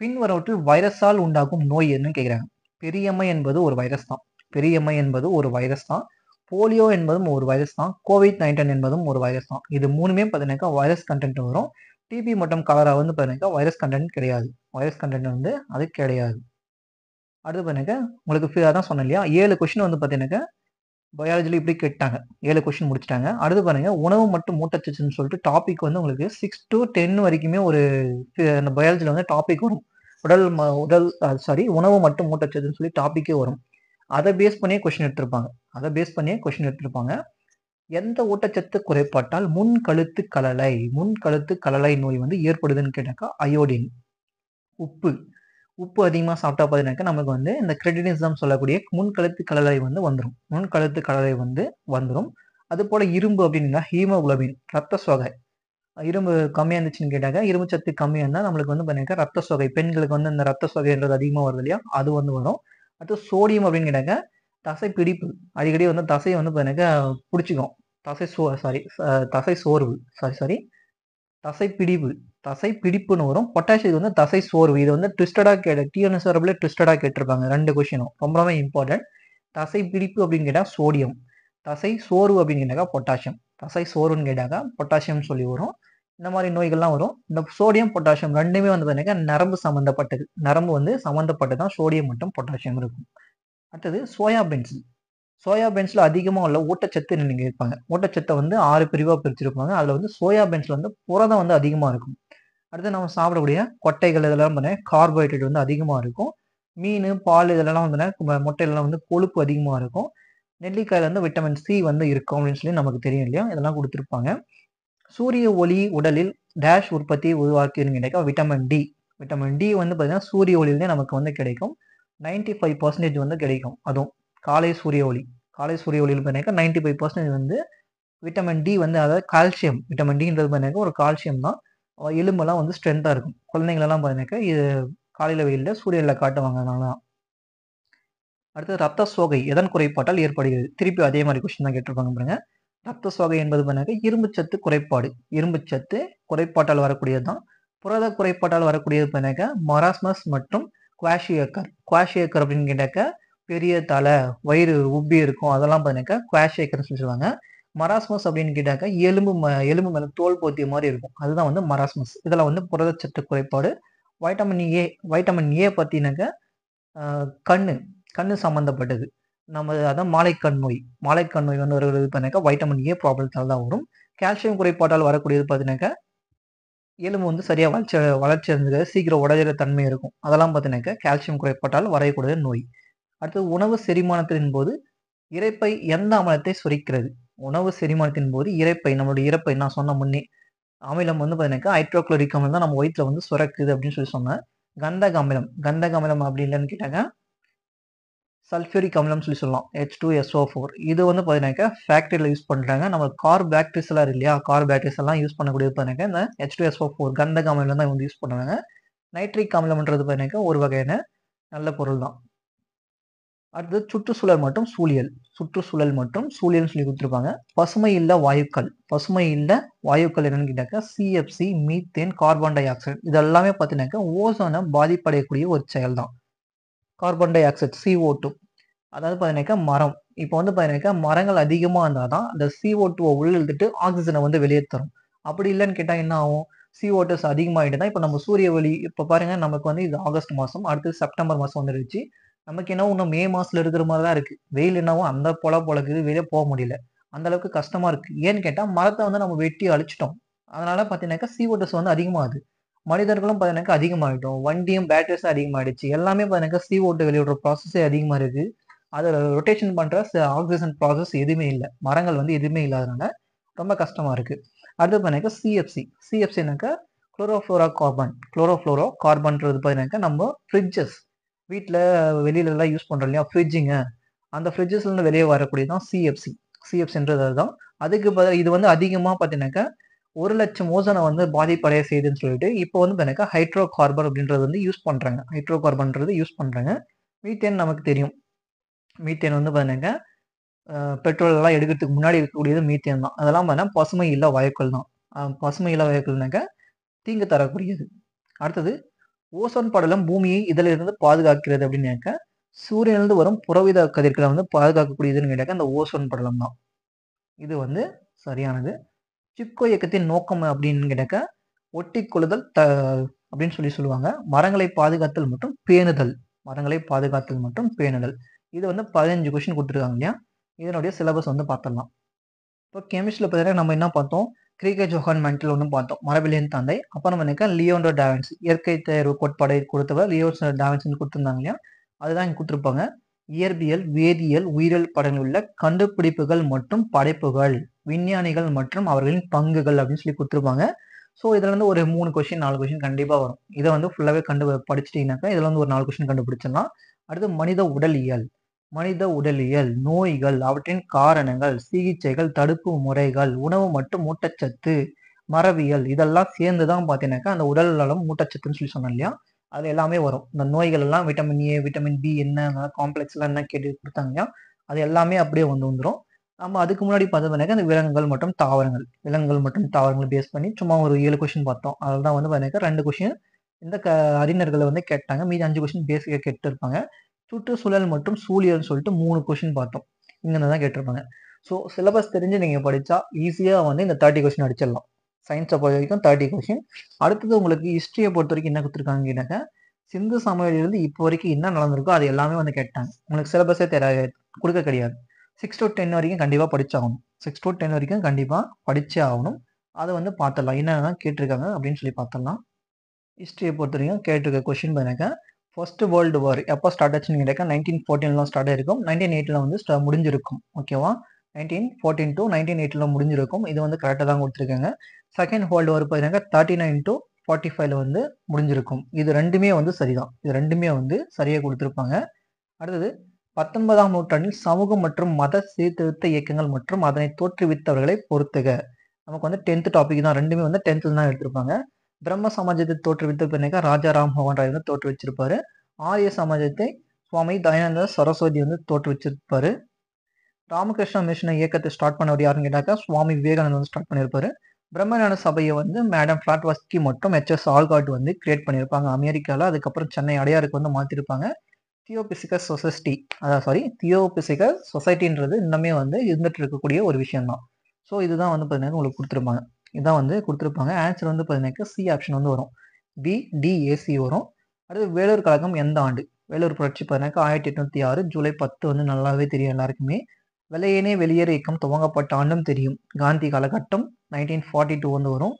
A: பின்வரவற்றில் வைரஸால் உண்டாகும் நோய் என்னன்னு கேட்குறாங்க பெரியம்மை என்பது ஒரு வைரஸ் தான் பெரியம்மை என்பது ஒரு வைரஸ் தான் போலியோ என்பதும் ஒரு வைரஸ் தான் கோவிட் நைன்டீன் என்பதும் ஒரு வைரஸ் தான் இது மூணுமே பார்த்தீங்கன்னாக்கா வைரஸ் கண்டென்ட் வரும் டிபி மற்றும் காலரா வந்து பார்த்தீங்கன்னா வைரஸ் கண்டென்ட் கிடையாது வைரஸ் கண்டென்ட் வந்து அது கிடையாது அடுத்து பார்த்தீங்கன்னா உங்களுக்கு அதான் சொன்னேன் இல்லையா ஏழு கொஷின் வந்து பார்த்தீங்கன்னாக்கா பயாலஜியில் இப்படி கேட்டாங்க ஏழு கொஷின் முடிச்சிட்டாங்க அடுத்து பாருங்க உணவு மட்டும் மூட்டச்சத்துன்னு சொல்லிட்டு டாபிக் வந்து உங்களுக்கு சிக்ஸ் டு டென் வரைக்குமே ஒரு அந்த பயாலஜியில் வந்து டாபிக் வரும் உடல் ம உடல் சாரி உணவு மட்டும் மூட்டச்சத்துன்னு சொல்லி டாப்பிக்கே வரும் அதை பேஸ் பண்ணியே கொஷின் எடுத்திருப்பாங்க அதை பேஸ் பண்ணியே கொஷின் எடுத்திருப்பாங்க எந்த ஊட்டச்சத்து குறைபாட்டால் முன் கழுத்து கலலை முன் கழுத்து கலலை நோய் வந்து ஏற்படுதுன்னு கேட்டாக்கா அயோடின் உப்பு உப்பு அதிகமாக சாப்பிட்டா பார்த்தீங்கன்னாக்கா நமக்கு வந்து இந்த கிரெடினிசம் சொல்லக்கூடிய முன் கழுத்து கலலை வந்து வந்துடும் முன் கழுத்து கலலை வந்து வந்துடும் அது போல் இரும்பு அப்படின்னா ஹீமோகுளோபின் ரத்த சொகை இரும்பு கம்மியாக இருந்துச்சுன்னு கேட்டாக்க இரும்பு சத்து கம்மியாக இருந்தால் நம்மளுக்கு வந்து பார்த்தீங்கன்னா ரத்த சோகை பெண்களுக்கு வந்து இந்த ரத்த சோகைன்றது அதிகமாக வருது இல்லையா அது வந்து வரும் அடுத்து சோடியம் அப்படின்னு கேட்டாக்க தசை பிடிப்பு அடிக்கடி வந்து தசையை வந்து பார்த்தீங்கன்னா பிடிச்சிக்கும் தசை சோ சாரி தசை சோர்வு சாரி சாரி தசை பிடிப்பு தசை பிடிப்புன்னு வரும் பொட்டாசியம் வந்து தசை சோர்வு இது வந்து ட்விஸ்டடாக கேட்ட டிஎன்எஸ்ஆர்பில் ட்விஸ்டடாக கேட்டிருப்பாங்க ரெண்டு கொஷினும் ரொம்ப ரொம்ப இம்பார்ட்டன்ட் தசை பிடிப்பு அப்படின்னு கேட்டால் சோடியம் தசை சோர்வு அப்படின்னு பொட்டாசியம் தசை சோர்வுன்னு கேட்டாக்கா பொட்டாசியம் சொல்லி வரும் இந்த மாதிரி நோய்கள்லாம் வரும் இந்த சோடியம் பொட்டாசியம் ரெண்டுமே வந்து பார்த்தீங்கன்னா நரம்பு சம்மந்தப்பட்டது நரம்பு வந்து சம்மந்தப்பட்டு தான் சோடியம் மட்டும் பொட்டாசியம் இருக்கும் அடுத்தது சோயா பீன்ஸ் சோயா பீன்ஸில் அதிகமாக உள்ள ஊட்டச்சத்து நீங்கள் இருப்பாங்க ஊட்டச்சத்தை வந்து ஆறு பிரிவாக பிரிச்சிருப்பாங்க அதில் வந்து சோயா பீன்ஸில் வந்து புரதம் வந்து அதிகமாக இருக்கும் அடுத்து நம்ம சாப்பிடக்கூடிய கொட்டைகள் இதெல்லாம் பார்த்தீங்கன்னா கார்போஹைட்ரேட் வந்து அதிகமாக இருக்கும் மீன் பால் இதெல்லாம் வந்து முட்டையிலலாம் வந்து கொழுப்பு அதிகமாக இருக்கும் நெல்லிக்காயில் வந்து விட்டமின் சி வந்து இருக்கும் அப்படின்னு சொல்லி நமக்கு தெரியும் இல்லையா இதெல்லாம் கொடுத்துருப்பாங்க சூரிய ஒளி உடலில் டேஷ் உற்பத்தி உருவாக்கி கிடைக்கும் விட்டமின் டி விட்டமின் டி வந்து பார்த்திங்கன்னா சூரிய ஒளியிலே நமக்கு வந்து கிடைக்கும் நைன்டி ஃபைவ் பர்சன்டேஜ் வந்து கிடைக்கும் அதுவும் காலை சூரிய ஒளி காலை சூரிய ஒளியில் பார்த்தீங்கன்னா நைன்டி ஃபைவ் பர்சன்டேஜ் வந்து விட்டமின் டி வந்து அதாவது கால்சியம் விட்டமின் டின்றது பார்த்தீங்கன்னா ஒரு கால்சியம் தான் எலும்பெல்லாம் வந்து ஸ்ட்ரென்த்தாக இருக்கும் குழந்தைங்களெல்லாம் பார்த்தீங்கன்னாக்கா இது காலையில் வெயிலில் சூரியனில் காட்டுவாங்க தான் அடுத்தது ரத்த சோகை எதன் குறைபாட்டால் ஏற்படுகிறது திருப்பி அதே மாதிரி கொஸ்டின் தான் கேட்டிருப்பாங்க பாருங்க ரத்த சோகை என்பது பண்ணாக்க இரும்புச்சத்து குறைபாடு இரும்புச்சத்து குறைபாட்டால் வரக்கூடியது தான் புரத குறைபாட்டால் வரக்கூடியது பண்ணாக்க மொராஸ்மஸ் மற்றும் குவாஷியக்கர் குவாஷியக்கர் அப்படின்னு கேட்டாக்க பெரிய தலை வயிறு உப்பி இருக்கும் அதெல்லாம் பார்த்தீங்கன்னா குவாஷியக்கர்னு சொல்லுவாங்க மராஸ்மஸ் அப்படின்னு கேட்டாக்கா எலும்பு ம எலும்பு மேலே தோல் போத்திய மாதிரி இருக்கும் அதுதான் வந்து மராஸ்மஸ் இதில் வந்து புரதச்சத்து குறைபாடு வைட்டமின் ஏ வைட்டமின் ஏ பார்த்தீங்கன்னாக்க கண்ணு கண்ணு சம்மந்தப்பட்டது நம்ம அதான் மாலைக்கண் நோய் மாலைக்கண் நோய் வந்து வருகிறது பார்த்தீங்கன்னாக்கா வைட்டமின் ஏ ப்ராப்ளத்தால் தான் வரும் கால்சியம் குறைபாட்டால் வரக்கூடியது பார்த்தீங்கன்னாக்கா எலும்பு வந்து சரியாக வளர்ச்சி வளர்ச்சி அடைஞ்சது சீக்கிரம் உடையிற தன்மை இருக்கும் அதெல்லாம் பார்த்தீங்கன்னாக்கா கால்சியம் குறைப்பட்டால் வரையக்கூடிய நோய் அடுத்தது உணவு செரிமானத்தின் போது இறைப்பை எந்த அமிலத்தை சுரிக்கிறது உணவு செரிமானத்தின் போது இறைப்பை நம்மளுடைய இறப்பை நான் சொன்ன முன்னே அமிலம் வந்து பார்த்தீங்கன்னாக்கா ஹைட்ரோக்ளோரிக் அமிலம் தான் நம்ம வயிற்றில் வந்து சுரக்குது அப்படின்னு சொல்லி சொன்னேன் கந்தக அமிலம் கந்தக அமிலம் அப்படி இல்லைன்னு கேட்டாங்க சல்ஃபியூரிக் அமிலம்னு சொல்லி சொல்லலாம் ஹெச் டூ எஸ்ஓ ஃபோர் இது வந்து பார்த்தீங்கன்னாக்கா ஃபேக்ட்ரியில் யூஸ் பண்ணுறாங்க நம்ம கார் பேட்டரிஸ் எல்லாம் இல்லையா கார் பேட்டரிஸ் எல்லாம் யூஸ் பண்ணக்கூடியது பார்த்தீங்கன்னா இந்த ஹெச் டூ எஸ்ஓ ஃபோர் கந்தக அமிலம் தான் வந்து யூஸ் பண்ணுறாங்க நைட்ரிக் அமிலம்ன்றது பார்த்தீங்கன்னாக்கா ஒரு வகையான நல்ல பொருள் தான் அடுத்து சுற்றுச்சூழல் மற்றும் சூழியல் சுற்றுச்சூழல் மற்றும் சூழியல்னு சொல்லி கொடுத்துருப்பாங்க பசுமை இல்ல வாயுக்கள் பசுமை இல்ல வாயுக்கள் என்னன்னு கேட்டாக்கா CFC methane carbon dioxide இதெல்லாமே பார்த்தீங்கன்னாக்கா ஓசோனை பாதிப்படையக்கூடிய ஒரு செயல் தான் carbon dioxide CO two அதாவது பார்த்தீங்கன்னாக்கா மரம் இப்போ வந்து பார்த்தீங்கன்னாக்கா மரங்கள் அதிகமாக இருந்தால் தான் அந்த சிஓ டூவை எழுதிட்டு ஆக்சிஜனை வந்து வெளியே தரும் அப்படி இல்லைன்னு கேட்டால் என்ன ஆகும் சிஓ டூஸ் அதிகமாகிட்டு தான் இப்போ நம்ம சூரிய ஒளி இப்போ பாருங்கள் நமக்கு வந்து இது ஆகஸ்ட் மாதம் அடுத்து செப்டம்பர் மாதம் வந்துருச்சு நமக்கு என்னவோ இன்னும் மே மாதத்தில் இருக்கிற மாதிரி தான் இருக்குது வெயில் என்னவோ அந்த பொல பொழக்குது வெளியே போக முடியல அந்தளவுக்கு கஷ்டமாக இருக்குது ஏன்னு கேட்டால் மரத்தை வந்து நம்ம வெட்டி அழிச்சிட்டோம் அதனால் பார்த்தீங்கன்னாக்கா சிஓ டூஸ் வந்து அதிகமாகுது மனிதர்களும் பார்த்தீங்கன்னா அதிகமாகிட்டோம் வண்டியும் பேட்டரிஸும் அதிகமாகிடுச்சு எல்லாமே பார்த்தீங்கன்னா சி ஓட்டு வெளியிடுற ப்ராசஸே அதிகமாக இருக்குது அதில் ரொட்டேஷன் பண்ணுற ஆக்சிஜன் ப்ராசஸ் எதுவுமே இல்லை மரங்கள் வந்து எதுவுமே இல்லாதனால ரொம்ப கஷ்டமாக இருக்குது அடுத்து பார்த்தீங்கன்னா சிஎஃப்சி சிஎஃப்சினாக்கா குளோரோஃப்ளோரா கார்பன் குளோரோஃப்ளோரோ கார்பன்றது பார்த்தீங்கன்னாக்கா நம்ம ஃப்ரிட்ஜஸ் வீட்டில் வெளியிலலாம் யூஸ் பண்ணுறோம் இல்லையா ஃப்ரிட்ஜுங்க அந்த ஃப்ரிட்ஜஸ்லேருந்து வெளியே வரக்கூடியது தான் சிஎஃப்சி சிஎஃப்சின்றது அதுதான் அதுக்கு இது வந்து அதிகமாக பார்த்தீங்கன்னாக்கா ஒரு லட்சம் ஓசனை வந்து பாதிப்படைய செய்யுதுன்னு சொல்லிட்டு இப்போ வந்து எனக்கு ஹைட்ரோ கார்பன் அப்படின்றது வந்து யூஸ் பண்ணுறாங்க ஹைட்ரோ கார்பன்றது யூஸ் பண்ணுறாங்க மீத்தேன் நமக்கு தெரியும் மீத்தேன் வந்து பார்த்தீங்கன்னா பெட்ரோல் எல்லாம் எடுக்கிறதுக்கு முன்னாடி இருக்கக்கூடியது மீத்தேன் தான் அதெல்லாம் பார்த்தீங்கன்னா பசுமை இல்லா வாயுக்கள் தான் பசுமை இல்லா வாயுக்கள்னாக்க தீங்கு தரக்கூடியது அடுத்தது ஓசோன் படலம் பூமியை இதிலிருந்து பாதுகாக்கிறது அப்படின்னாக்க சூரியனிலிருந்து வரும் புறவித கதிர்களை வந்து பாதுகாக்கக்கூடியதுன்னு கேட்டாக்க அந்த ஓசோன் படலம் தான் இது வந்து சரியானது சிப்கோ இயக்கத்தின் நோக்கம் அப்படின்னு கேட்டாக்க ஒட்டி கொள்ளுதல் த அப்படின்னு சொல்லி சொல்லுவாங்க மரங்களை பாதுகாத்தல் மற்றும் பேணுதல் மரங்களை பாதுகாத்தல் மற்றும் பேணுதல் இது வந்து பதினஞ்சு கொஷின் கொடுத்துருக்காங்க இல்லையா இதனுடைய சிலபஸ் வந்து பார்த்துடலாம் இப்போ கெமிஸ்ட்ரியில் பார்த்தீங்கன்னா நம்ம என்ன பார்த்தோம் கிரீகே ஜோஹான் மென்டல் ஒன்று பார்த்தோம் மரபிலியன் தந்தை அப்புறம் நினைக்க லியோண்டோ டாவன்ஸ் இயற்கை தேர்வு கோட்பாடை கொடுத்தவர் லியோண்டோ டாவன்ஸ்னு கொடுத்துருந்தாங்க இல்லையா அதுதான் இங்கே கொடுத்துருப்பாங்க இயற்பியல் வேதியியல் உயிரியல் படங்களில் உள்ள கண்டுபிடிப்புகள் மற்றும் படைப்புகள் விஞ்ஞானிகள் மற்றும் அவர்களின் பங்குகள் அப்படின்னு சொல்லி கொடுத்துருப்பாங்க ஸோ இதில் வந்து ஒரு மூணு கொஷின் நாலு கொஷின் கண்டிப்பாக வரும் இதை வந்து ஃபுல்லாகவே கண்டு படிச்சிட்டிங்கனாக்கா இதில் வந்து ஒரு நாலு கொஷின் கண்டுபிடிச்சிடலாம் அடுத்து மனித உடலியல் மனித உடலியல் நோய்கள் அவற்றின் காரணங்கள் சிகிச்சைகள் தடுப்பு முறைகள் உணவு மற்றும் ஊட்டச்சத்து மரவியல் இதெல்லாம் சேர்ந்து தான் பார்த்தீங்கன்னாக்கா அந்த உடல் நலம் ஊட்டச்சத்துன்னு சொல்லி சொன்னோம் இல்லையா அதில் எல்லாமே வரும் இந்த நோய்கள் எல்லாம் விட்டமின் ஏ விட்டமின் பி என்ன காம்ப்ளெக்ஸ்லாம் என்ன கேட்டு கொடுத்தாங்க அது எல்லாமே அப்படியே வந்து வந்துடும் நம்ம அதுக்கு முன்னாடி பார்த்தது அந்த விலங்குகள் மற்றும் தாவரங்கள் விலங்குகள் மற்றும் தாவரங்கள் பேஸ் பண்ணி சும்மா ஒரு ஏழு கொஷின் பார்த்தோம் அதில் தான் வந்து பார்த்தீங்க ரெண்டு கொஷின் இந்த க அறிஞர்களை வந்து கேட்டாங்க மீதி அஞ்சு கொஷின் பேசிக்காக கேட்டுருப்பாங்க சுற்றுச்சூழல் மற்றும் சூழியல்னு சொல்லிட்டு மூணு கொஷின் பார்த்தோம் இங்கே தான் கேட்டிருப்பாங்க ஸோ சிலபஸ் தெரிஞ்சு நீங்கள் படித்தா ஈஸியாக வந்து இந்த தேர்ட்டி கொஷின் அடிச்சிடலாம் சயின்ஸை பொறுத்த வரைக்கும் தேர்ட்டி கொஷின் அடுத்தது உங்களுக்கு ஹிஸ்ட்ரியை பொறுத்த வரைக்கும் என்ன கொடுத்துருக்காங்கன்னாக்க சிந்து சமையலிருந்து இப்போ வரைக்கும் என்ன நடந்திருக்கோ அது எல்லாமே வந்து கேட்டாங்க உங்களுக்கு சிலபஸே தெரியாது கொடுக்க கிடையாது சிக்ஸ் டு டென் வரைக்கும் கண்டிப்பாக படித்தாகணும் சிக்ஸ் டு டென் வரைக்கும் கண்டிப்பாக படித்தே ஆகணும் அதை வந்து பார்த்துடலாம் என்னென்ன கேட்டிருக்காங்க அப்படின்னு சொல்லி பார்த்துடலாம் ஹிஸ்ட்ரியை பொறுத்த வரைக்கும் கேட்டிருக்க கொஷின் பாருங்க ஃபர்ஸ்ட் வேர்ல்டு வார் எப்போ ஸ்டார்ட் ஆச்சுன்னு கேட்டாக்கா நைன்டீன் ஃபோர்டீன்லாம் ஸ்டார்ட் ஆயிருக்கும் நைன்டீன் எயிட்டில் வந்து ஸ்டா முடிஞ்சிருக்கும் ஓகேவா நைன்டீன் ஃபோர்டீன் டு நைன்டீன் எயிட்டில் முடிஞ்சிருக்கும் இது வந்து கரெக்டாக தான் கொடுத்துருக்காங்க செகண்ட் வேர்ல்டு வார் பார்த்தீங்கன்னா தேர்ட்டி நைன் டு ஃபார்ட்டி ஃபைவ்ல வந்து முடிஞ்சிருக்கும் இது ரெண்டுமே வந்து சரிதான் இது ரெண்டுமே வந்து சரியாக கொடுத்துருப்பாங்க அடுத்தது பத்தொன்பதாம் நூற்றாண்டில் சமூக மற்றும் மத சீர்திருத்த இயக்கங்கள் மற்றும் அதனை தோற்றுவித்தவர்களை பொறுத்துக நமக்கு வந்து டென்த் டாபிக் தான் ரெண்டுமே வந்து டென்த்தில் தான் எடுத்திருப்பாங்க பிரம்ம சமாஜத்தை தோற்றுவித்த பிறகு ராஜா ராம் மோகன் ராய் வந்து தோற்று வச்சிருப்பாரு ஆரிய சமாஜத்தை சுவாமி தயானந்த சரஸ்வதி வந்து தோற்று வச்சிருப்பாரு ராமகிருஷ்ண மிஷனை இயக்கத்தை ஸ்டார்ட் பண்ணவர் யாருன்னு கேட்டாக்கா சுவாமி விவேகானந்த் வந்து ஸ்டார்ட் பண்ணியிருப்பாரு பிரம்மஞான சபையை வந்து மேடம் ஃபிளாட் வஸ்கி மற்றும் எச்எஸ் ஆல்காட் வந்து கிரியேட் பண்ணியிருப்பாங்க அமெரிக்காவில் அதுக்கப்புறம் சென்னை அடையாருக்கு வந்து மாற்றிருப்பாங்க தியோபிசிக்கல் சொசைட்டி அதான் சாரி தியோபிசிக்கல் சொசைட்டின்றது இன்னமே வந்து இருந்துட்டு இருக்கக்கூடிய ஒரு விஷயம் தான் ஸோ இதுதான் வந்து பார்த்தீங்கன்னா உங்களுக்கு கொடுத்துருப்பாங்க இதான் வந்து கொடுத்துருப்பாங்க ஆன்சர் வந்து பார்த்தீங்கன்னாக்கா சி ஆப்ஷன் வந்து வரும் பி டிஏசி வரும் அடுத்து வேலூர் கழகம் எந்த ஆண்டு வேலூர் புரட்சி பார்த்தீங்கன்னாக்கா ஆயிரத்தி எட்நூற்றி ஆறு ஜூலை பத்து வந்து நல்லாவே தெரியும் எல்லாருக்குமே விலையேனே வெளியேற இயக்கம் துவங்கப்பட்ட ஆண்டும் தெரியும் காந்தி காலகட்டம் நைன்டீன் ஃபார்ட்டி டூ வந்து வரும்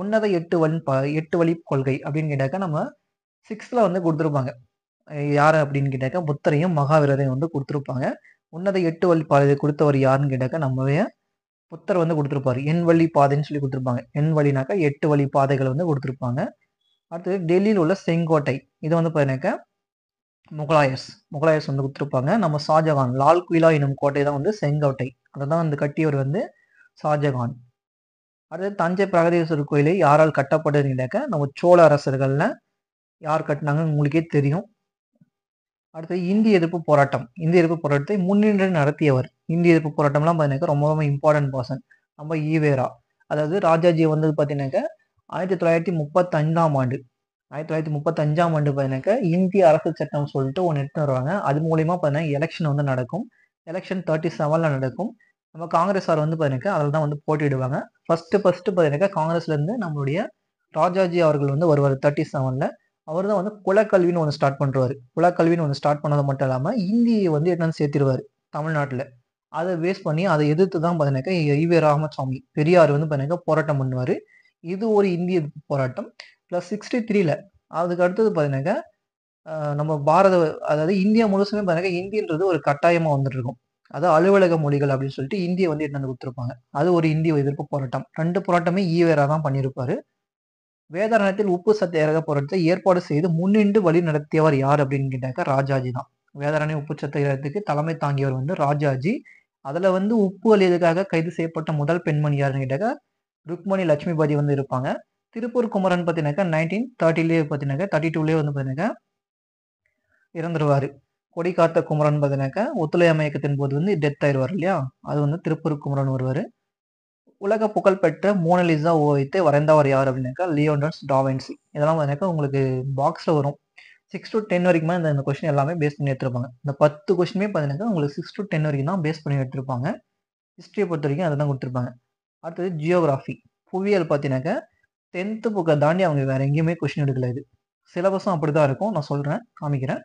A: உன்னத எட்டு வழி எட்டு வழி கொள்கை அப்படின்னு கேட்டாக்கா நம்ம சிக்ஸ்த்தில் வந்து கொடுத்துருப்பாங்க யார் அப்படின்னு கேட்டாக்கா புத்தரையும் மகாவீரரையும் வந்து கொடுத்துருப்பாங்க உன்னத எட்டு வழி பாதையை கொடுத்தவர் யாருன்னு கேட்டாக்க நம்மவே புத்தர் வந்து கொடுத்துருப்பாரு எண் வழி பாதைன்னு சொல்லி கொடுத்துருப்பாங்க எண் வழினாக்கா எட்டு வழி பாதைகள் வந்து கொடுத்துருப்பாங்க அடுத்தது டெல்லியில் உள்ள செங்கோட்டை இது வந்து பார்த்தீங்கன்னாக்கா முகலாயர்ஸ் முகலாயர்ஸ் வந்து கொடுத்துருப்பாங்க நம்ம ஷாஜகான் லால் குயிலா எனும் கோட்டை தான் வந்து செங்கோட்டை அதை தான் வந்து கட்டியவர் வந்து ஷாஜகான் அடுத்து தஞ்சை பிரகதீஸ்வரர் கோயிலை யாரால் கேட்டாக்க நம்ம சோழ அரசர்களில் யார் கட்டினாங்கன்னு உங்களுக்கே தெரியும் அடுத்து இந்திய எதிர்ப்பு போராட்டம் இந்திய எதிர்ப்பு போராட்டத்தை முன்னின்று நடத்தியவர் இந்திய எதிர்ப்பு போராட்டம்லாம் பார்த்தீங்கன்னாக்கா ரொம்ப ரொம்ப இம்பார்ட்டன்ட் பர்சன் நம்ம ஈவேரா அதாவது ராஜாஜி வந்தது பார்த்தீங்கன்னாக்கா ஆயிரத்தி தொள்ளாயிரத்தி முப்பத்தஞ்சாம் ஆண்டு ஆயிரத்தி தொள்ளாயிரத்தி முப்பத்தஞ்சாம் ஆண்டு பார்த்தீங்கன்னாக்க இந்திய அரசு சட்டம் சொல்லிட்டு ஒன்று எடுத்து வருவாங்க அது மூலயமா பார்த்தீங்கன்னா எலெக்ஷன் வந்து நடக்கும் எலெக்ஷன் தேர்ட்டி செவனில் நடக்கும் நம்ம காங்கிரஸ் சார் வந்து பார்த்தீங்கன்னா அதில் தான் வந்து போட்டிடுவாங்க ஃபஸ்ட்டு ஃபஸ்ட்டு பார்த்தீங்கன்னாக்கா காங்கிரஸ்லேருந்து நம்மளுடைய ராஜாஜி அவர்கள் வந்து வருவார் தேர்ட்டி செவனில் அவர் தான் வந்து குலக்கல்வின்னு ஒன்று ஸ்டார்ட் பண்ணுறாரு குலக்கல்வின்னு ஒன்று ஸ்டார்ட் பண்ணது மட்டும் இல்லாமல் இந்தியை வந்து என்னென்னு சேர்த்திருவார் தமிழ்நாட்டில் அதை வேஸ்ட் பண்ணி அதை எதிர்த்து தான் பார்த்தீங்கன்னாக்கா ஈவே ராமசாமி பெரியார் வந்து பார்த்தீங்கன்னா போராட்டம் பண்ணுவார் இது ஒரு இந்திய போராட்டம் ப்ளஸ் சிக்ஸ்டி த்ரீல அதுக்கு அடுத்தது பார்த்தீங்கன்னாக்கா நம்ம பாரத அதாவது இந்தியா முழுசுமே பார்த்தீங்கன்னா இந்தியன்றது ஒரு கட்டாயமாக வந்துட்டுருக்கும் அது அதாவது அலுவலக மொழிகள் அப்படின்னு சொல்லிட்டு இந்தியை வந்து என்னென்னு கொடுத்துருப்பாங்க அது ஒரு இந்திய எதிர்ப்பு போராட்டம் ரெண்டு போராட்டமே ஈவேரா தான் பண்ணியிருப்பாரு வேதாரணத்தில் உப்பு சத்தியாக பொருட்களை ஏற்பாடு செய்து முன்னின்று வழி நடத்தியவர் யார் அப்படின்னு கேட்டாக்க ராஜாஜி தான் வேதாரணை உப்பு சத்தியாகத்துக்கு தலைமை தாங்கியவர் வந்து ராஜாஜி அதில் வந்து உப்பு அழியதுக்காக கைது செய்யப்பட்ட முதல் பெண்மணி யாருன்னு கேட்டாக்க ருக்மணி லட்சுமிபாதி வந்து இருப்பாங்க திருப்பூர் குமரன் பார்த்தீங்கன்னாக்கா நைன்டீன் தேர்ட்டிலேயே பார்த்தீங்கன்னாக்கா தேர்ட்டி டூலேயே வந்து பார்த்தீங்கன்னாக்கா இறந்துருவார் கொடி காத்த குமரன் பார்த்தீங்கன்னாக்கா ஒத்துழையாமை இயக்கத்தின் போது வந்து டெத் ஆயிடுவார் இல்லையா அது வந்து திருப்பூர் குமரன் வருவார் உலக புகழ்பெற்ற மோனலிசா ஓவியத்தை வரைந்தவர் யார் அப்படின்னாக்கா லியோண்டர்ஸ் டாவென்சி இதெல்லாம் பார்த்தீங்கன்னா உங்களுக்கு பாக்ஸில் வரும் சிக்ஸ் டு டென் வரைக்குமே இந்த இந்த கொஷின் எல்லாமே பேஸ் பண்ணி எடுத்திருப்பாங்க இந்த பத்து கொஸ்டினே பார்த்தீங்கன்னாக்கா உங்களுக்கு சிக்ஸ் டு டென் வரைக்கும் தான் பேஸ் பண்ணி எடுத்திருப்பாங்க ஹிஸ்ட்ரியை பொறுத்த வரைக்கும் அதை தான் கொடுத்துருப்பாங்க அடுத்தது ஜியோகிராஃபி புவியியல் பார்த்தீங்கன்னாக்கா டென்த்து புக்கை தாண்டி அவங்க வேறு எங்கேயுமே கொஷின் எடுக்கல இது சிலபஸும் அப்படி தான் இருக்கும் நான் சொல்கிறேன் காமிக்கிறேன்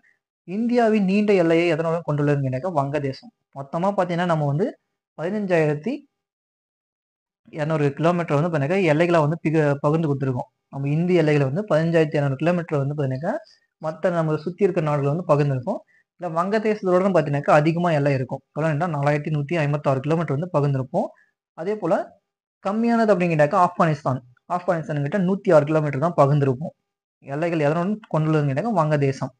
A: இந்தியாவின் நீண்ட எல்லையை எதனால் கொண்டுள்ளதுன்னு கேட்டாக்கா வங்கதேசம் மொத்தமாக பார்த்தீங்கன்னா நம்ம வந்து பதினஞ்சாயிரத்தி இரநூறு கிலோமீட்டர் வந்து பார்த்தீங்கன்னா எல்லைகளை வந்து பிக பகிர்ந்து கொடுத்துருக்கோம் நம்ம இந்திய எல்லைகளை வந்து பதினஞ்சாயிரத்தி இரநூறு கிலோமீட்டர் வந்து பார்த்தீங்கன்னா மற்ற நம்ம சுற்றி இருக்கிற நாடுகள் வந்து பகிர்ந்துருக்கும் இந்த வங்கதேசத்தோடனு பார்த்தீங்கன்னாக்கா அதிகமாக எல்லாம் இருக்கும் எவ்வளோன்னா நாலாயிரத்தி நூற்றி ஐம்பத்தாறு கிலோமீட்டர் வந்து பகிர்ந்துருப்போம் அதே போல் கம்மியானது அப்படிங்கிட்டாக்க ஆப்கானிஸ்தான் ஆப்கானிஸ்தான் கிட்ட நூற்றி ஆறு கிலோமீட்டர் தான் பகிர்ந்துருப்போம் எல்லைகள் எதனோடு கொண்டுள்ளதுங்கிட்டாக்கா வங்கதேசம்